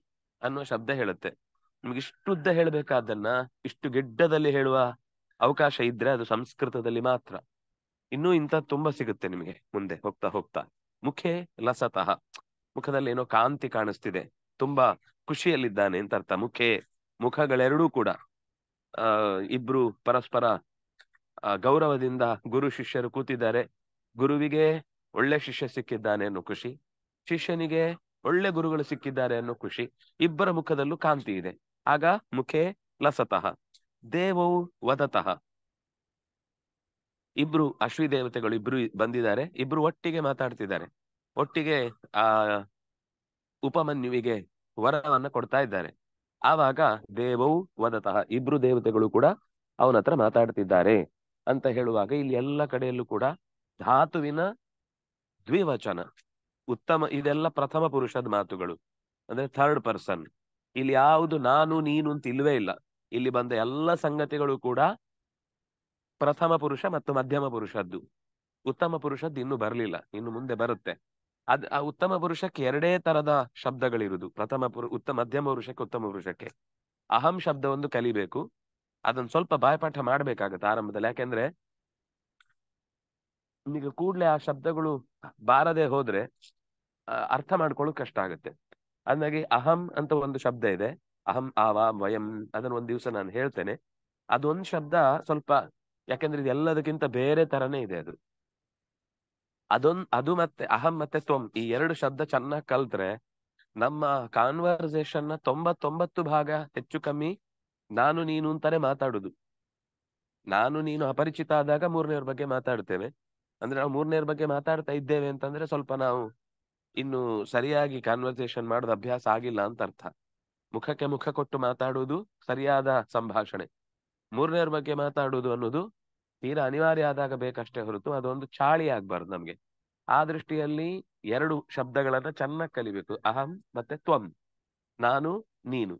ಅನ್ನುವ ಶಬ್ದ ಹೇಳುತ್ತೆ ನಿಮ್ಗೆ ಉದ್ದ ಹೇಳ್ಬೇಕಾದನ್ನ ಇಷ್ಟು ಗೆಡ್ಡದಲ್ಲಿ ಹೇಳುವ ಅವಕಾಶ ಇದ್ರೆ ಅದು ಸಂಸ್ಕೃತದಲ್ಲಿ ಮಾತ್ರ ಇನ್ನೂ ಇಂಥ ತುಂಬಾ ಸಿಗುತ್ತೆ ನಿಮಗೆ ಮುಂದೆ ಹೋಗ್ತಾ ಹೋಗ್ತಾ ಮುಖೇ ಲಸತಃ ಮುಖದಲ್ಲಿ ಏನೋ ಕಾಂತಿ ಕಾಣಿಸ್ತಿದೆ ತುಂಬಾ ಖುಷಿಯಲ್ಲಿದ್ದಾನೆ ಅಂತ ಅರ್ಥ ಮುಖೆ ಮುಖಗಳೆರಡೂ ಕೂಡ ಆ ಇಬ್ರು ಪರಸ್ಪರ ಗೌರವದಿಂದ ಗುರು ಶಿಷ್ಯರು ಕೂತಿದ್ದಾರೆ ಗುರುವಿಗೆ ಒಳ್ಳೆ ಶಿಷ್ಯ ಸಿಕ್ಕಿದ್ದಾನೆ ಅನ್ನೋ ಖುಷಿ ಶಿಷ್ಯನಿಗೆ ಒಳ್ಳೆ ಗುರುಗಳು ಸಿಕ್ಕಿದ್ದಾರೆ ಅನ್ನೋ ಖುಷಿ ಇಬ್ಬರ ಮುಖದಲ್ಲೂ ಕಾಂತಿ ಇದೆ ಆಗ ಮುಖೇ ಲಸತಃ ದೇವವು ವದತಃ ಇಬ್ರು ಅಶ್ವಿ ದೇವತೆಗಳು ಇಬ್ರು ಬಂದಿದ್ದಾರೆ ಇಬ್ರು ಒಟ್ಟಿಗೆ ಮಾತಾಡ್ತಿದ್ದಾರೆ ಒಟ್ಟಿಗೆ ಆ ಉಪಮನ್ಯುವಿಗೆ ವರವನ್ನ ಕೊಡ್ತಾ ಇದ್ದಾರೆ ಆವಾಗ ದೇವವು ವದತಃ ಇಬ್ರು ದೇವತೆಗಳು ಕೂಡ ಅವನ ಹತ್ರ ಮಾತಾಡ್ತಿದ್ದಾರೆ ಅಂತ ಹೇಳುವಾಗ ಇಲ್ಲಿ ಎಲ್ಲ ಕಡೆಯಲ್ಲೂ ಕೂಡ ಧಾತುವಿನ ದ್ವಿವಚನ ಉತ್ತಮ ಇದೆಲ್ಲ ಪ್ರಥಮ ಪುರುಷದ ಮಾತುಗಳು ಅಂದ್ರೆ ಥರ್ಡ್ ಪರ್ಸನ್ ಇಲ್ಲಿ ಯಾವುದು ನಾನು ನೀನು ಅಂತ ಇಲ್ವೇ ಇಲ್ಲ ಇಲ್ಲಿ ಬಂದ ಎಲ್ಲ ಸಂಗತಿಗಳು ಕೂಡ ಪ್ರಥಮ ಪುರುಷ ಮತ್ತು ಮಧ್ಯಮ ಪುರುಷದ್ದು ಉತ್ತಮ ಪುರುಷದ್ದು ಇನ್ನು ಬರಲಿಲ್ಲ ಇನ್ನು ಮುಂದೆ ಬರುತ್ತೆ ಅದ್ ಆ ಉತ್ತಮ ಪುರುಷಕ್ಕೆ ಎರಡೇ ತರದ ಶಬ್ದಗಳಿರುವುದು ಪ್ರಥಮ ಪುರು ಉತ್ತಮ ಮಧ್ಯಮ ಪುರುಷಕ್ಕೆ ಉತ್ತಮ ಪುರುಷಕ್ಕೆ ಅಹಂ ಶಬ್ದ ಒಂದು ಕಲಿಬೇಕು ಅದನ್ನ ಸ್ವಲ್ಪ ಬಾಯಪಾಠ ಮಾಡ್ಬೇಕಾಗತ್ತೆ ಆರಂಭದಲ್ಲಿ ಯಾಕೆಂದ್ರೆ ನಿಮಗೆ ಕೂಡ್ಲೆ ಆ ಶಬ್ದಗಳು ಬಾರದೆ ಹೋದ್ರೆ ಅರ್ಥ ಮಾಡ್ಕೊಳ್ಳೋಕೆ ಕಷ್ಟ ಆಗುತ್ತೆ ಅಂದಾಗೆ ಅಹಂ ಅಂತ ಒಂದು ಶಬ್ದ ಇದೆ ಅಹಂ ಆವಾ ವಯಂ ಅದನ್ನ ಒಂದ್ ದಿವಸ ನಾನು ಹೇಳ್ತೇನೆ ಅದೊಂದ್ ಶಬ್ದ ಸ್ವಲ್ಪ ಯಾಕಂದ್ರೆ ಇದು ಎಲ್ಲದಕ್ಕಿಂತ ಬೇರೆ ತರನೇ ಇದೆ ಅದು ಅದೊಂದ್ ಅದು ಮತ್ತೆ ಅಹಂ ಮತ್ತೆ ತ್ವಂ ಈ ಎರಡು ಶಬ್ದ ಚೆನ್ನಾಗಿ ಕಲ್ತ್ರೆ ನಮ್ಮ ಕಾನ್ವರ್ಸೇಷನ್ ನ ತೊಂಬತ್ತೊಂಬತ್ತು ಭಾಗ ಹೆಚ್ಚು ಕಮ್ಮಿ ನಾನು ನೀನು ಅಂತಾನೆ ಮಾತಾಡುದು ನಾನು ನೀನು ಅಪರಿಚಿತ ಆದಾಗ ಮೂರನೇವ್ರ ಬಗ್ಗೆ ಮಾತಾಡ್ತೇವೆ ಅಂದ್ರೆ ನಾವು ಮೂರನೇವ್ರ ಬಗ್ಗೆ ಮಾತಾಡ್ತಾ ಇದ್ದೇವೆ ಅಂತಂದ್ರೆ ಸ್ವಲ್ಪ ನಾವು ಇನ್ನು ಸರಿಯಾಗಿ ಕಾನ್ವರ್ಸೇಷನ್ ಮಾಡೋದು ಅಭ್ಯಾಸ ಆಗಿಲ್ಲ ಅಂತ ಅರ್ಥ ಮುಖಕ್ಕೆ ಮುಖ ಕೊಟ್ಟು ಮಾತಾಡುವುದು ಸರಿಯಾದ ಸಂಭಾಷಣೆ ಮೂರನೆಯವ್ರ ಬಗ್ಗೆ ಮಾತಾಡುವುದು ಅನ್ನೋದು ತೀರಾ ಅನಿವಾರ್ಯ ಆದಾಗ ಬೇಕಷ್ಟೇ ಹೊರತು ಅದೊಂದು ಚಾಳಿ ಆಗ್ಬಾರ್ದು ನಮ್ಗೆ ಆ ದೃಷ್ಟಿಯಲ್ಲಿ ಎರಡು ಶಬ್ದಗಳನ್ನ ಚೆನ್ನಾಗಿ ಕಲಿಬೇಕು ಅಹಂ ಮತ್ತೆ ತ್ವಂ ನಾನು ನೀನು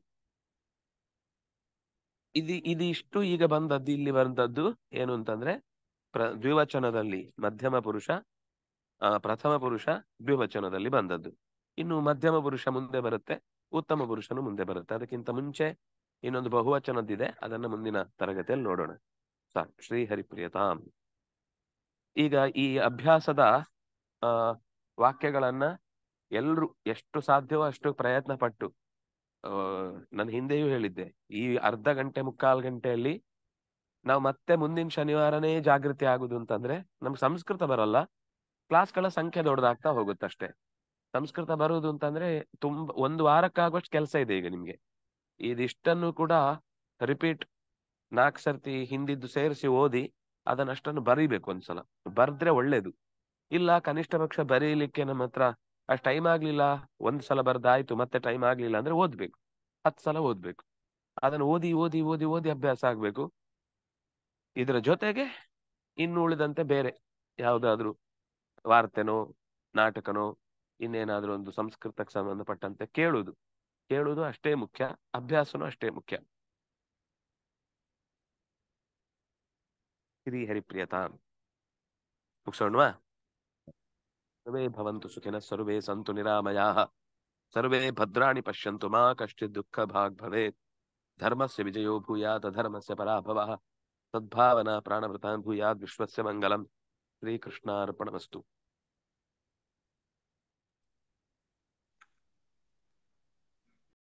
ಇದು ಇದಿಷ್ಟು ಈಗ ಬಂದದ್ದು ಇಲ್ಲಿ ಬಂದದ್ದು ಏನು ಅಂತಂದ್ರೆ ಪ್ರ ದ್ವಿವಚನದಲ್ಲಿ ಮಧ್ಯಮ ಪುರುಷ ಆ ಪ್ರಥಮ ಪುರುಷ ದ್ವಿವಚನದಲ್ಲಿ ಬಂದದ್ದು ಇನ್ನು ಮಧ್ಯಮ ಪುರುಷ ಮುಂದೆ ಬರುತ್ತೆ ಉತ್ತಮ ಪುರುಷನು ಮುಂದೆ ಬರುತ್ತೆ ಅದಕ್ಕಿಂತ ಮುಂಚೆ ಇನ್ನೊಂದು ಬಹುವಚನದ್ದಿದೆ ಅದನ್ನ ಮುಂದಿನ ತರಗತಿಯಲ್ಲಿ ನೋಡೋಣ ಸಾಕ್ ಶ್ರೀ ಹರಿಪ್ರಿಯತಾಂ ಈಗ ಈ ಅಭ್ಯಾಸದ ಆ ವಾಕ್ಯಗಳನ್ನ ಎಲ್ರು ಎಷ್ಟು ಸಾಧ್ಯವೋ ಅಷ್ಟು ಪ್ರಯತ್ನ ಪಟ್ಟು ನಾನು ಹಿಂದೆಯೂ ಹೇಳಿದ್ದೆ ಈ ಅರ್ಧ ಗಂಟೆ ಮುಕ್ಕಾಲು ಗಂಟೆಯಲ್ಲಿ ನಾವು ಮತ್ತೆ ಮುಂದಿನ ಶನಿವಾರನೇ ಜಾಗೃತಿ ಆಗುದು ಅಂತಂದ್ರೆ ನಮ್ಗೆ ಸಂಸ್ಕೃತ ಬರಲ್ಲ ಕ್ಲಾಸ್ಗಳ ಸಂಖ್ಯೆ ದೊಡ್ಡದಾಗ್ತಾ ಹೋಗುತ್ತಷ್ಟೇ ಸಂಸ್ಕೃತ ಬರುವುದು ಅಂತಂದ್ರೆ ತುಂಬಾ ಒಂದು ವಾರಕ್ಕಾಗುವಷ್ಟು ಕೆಲಸ ಇದೆ ಈಗ ನಿಮ್ಗೆ ಇದಿಷ್ಟನ್ನು ಕೂಡ ರಿಪೀಟ್ ನಾಲ್ಕು ಸರ್ತಿ ಹಿಂದಿದ್ದು ಸೇರಿಸಿ ಓದಿ ಅದನ್ನಷ್ಟನ್ನು ಬರೀಬೇಕು ಒಂದ್ಸಲ ಬರೆದ್ರೆ ಒಳ್ಳೇದು ಇಲ್ಲ ಕನಿಷ್ಠ ಪಕ್ಷ ಬರೀಲಿಕ್ಕೆ ನಮ್ಮ ಹತ್ರ ಅಷ್ಟು ಟೈಮ್ ಆಗ್ಲಿಲ್ಲ ಒಂದ್ ಸಲ ಬರ್ದಾಯ್ತು ಮತ್ತೆ ಟೈಮ್ ಆಗ್ಲಿಲ್ಲ ಅಂದ್ರೆ ಓದ್ಬೇಕು ಹತ್ ಸಲ ಓದ್ಬೇಕು ಅದನ್ನು ಓದಿ ಓದಿ ಓದಿ ಓದಿ ಅಭ್ಯಾಸ ಆಗ್ಬೇಕು ಇದರ ಜೊತೆಗೆ ಇನ್ನು ಉಳಿದಂತೆ ಬೇರೆ ಯಾವುದಾದ್ರೂ ವಾರ್ತೆನೋ ನಾಟಕನೋ ಇನ್ನೇನಾದ್ರೂ ಒಂದು ಸಂಸ್ಕೃತಕ್ಕೆ ಸಂಬಂಧಪಟ್ಟಂತೆ ಕೇಳುವುದು ಕೇಳುವುದು ಅಷ್ಟೇ ಮುಖ್ಯ ಅಭ್ಯಾಸನೂ ಅಷ್ಟೇ ಮುಖ್ಯ ಶ್ರೀ ಹರಿಪ್ರಿಯತಾ ಮುಗಿಸೋಣ್ವಾ ಭವಂತು ಸುಖಿನ ಸರ್ವೇ ಸಂತು ನಿರಾಮಯಾ ಸರ್ವೇ ಭದ್ರಾಣಿ ಪಶ್ಯಂತು ಮಾ ಕಷ್ಟ ದುಃಖ ಭಾಗ್ ಭವೇತ್ ಧರ್ಮಸ್ಯ ವಿಜಯೋ ಭೂಯಾತ್ ಅಧರ್ಮಸ ಪರಾಭವ ಸದ್ಭಾವನಾ ಪ್ರಾಣವೃತಾನ್ ಭೂಯಾತ್ ವಿಶ್ವಸ್ಯ ಮಂಗಲಂ ಶ್ರೀಕೃಷ್ಣಾರ್ಪಣಮಸ್ತು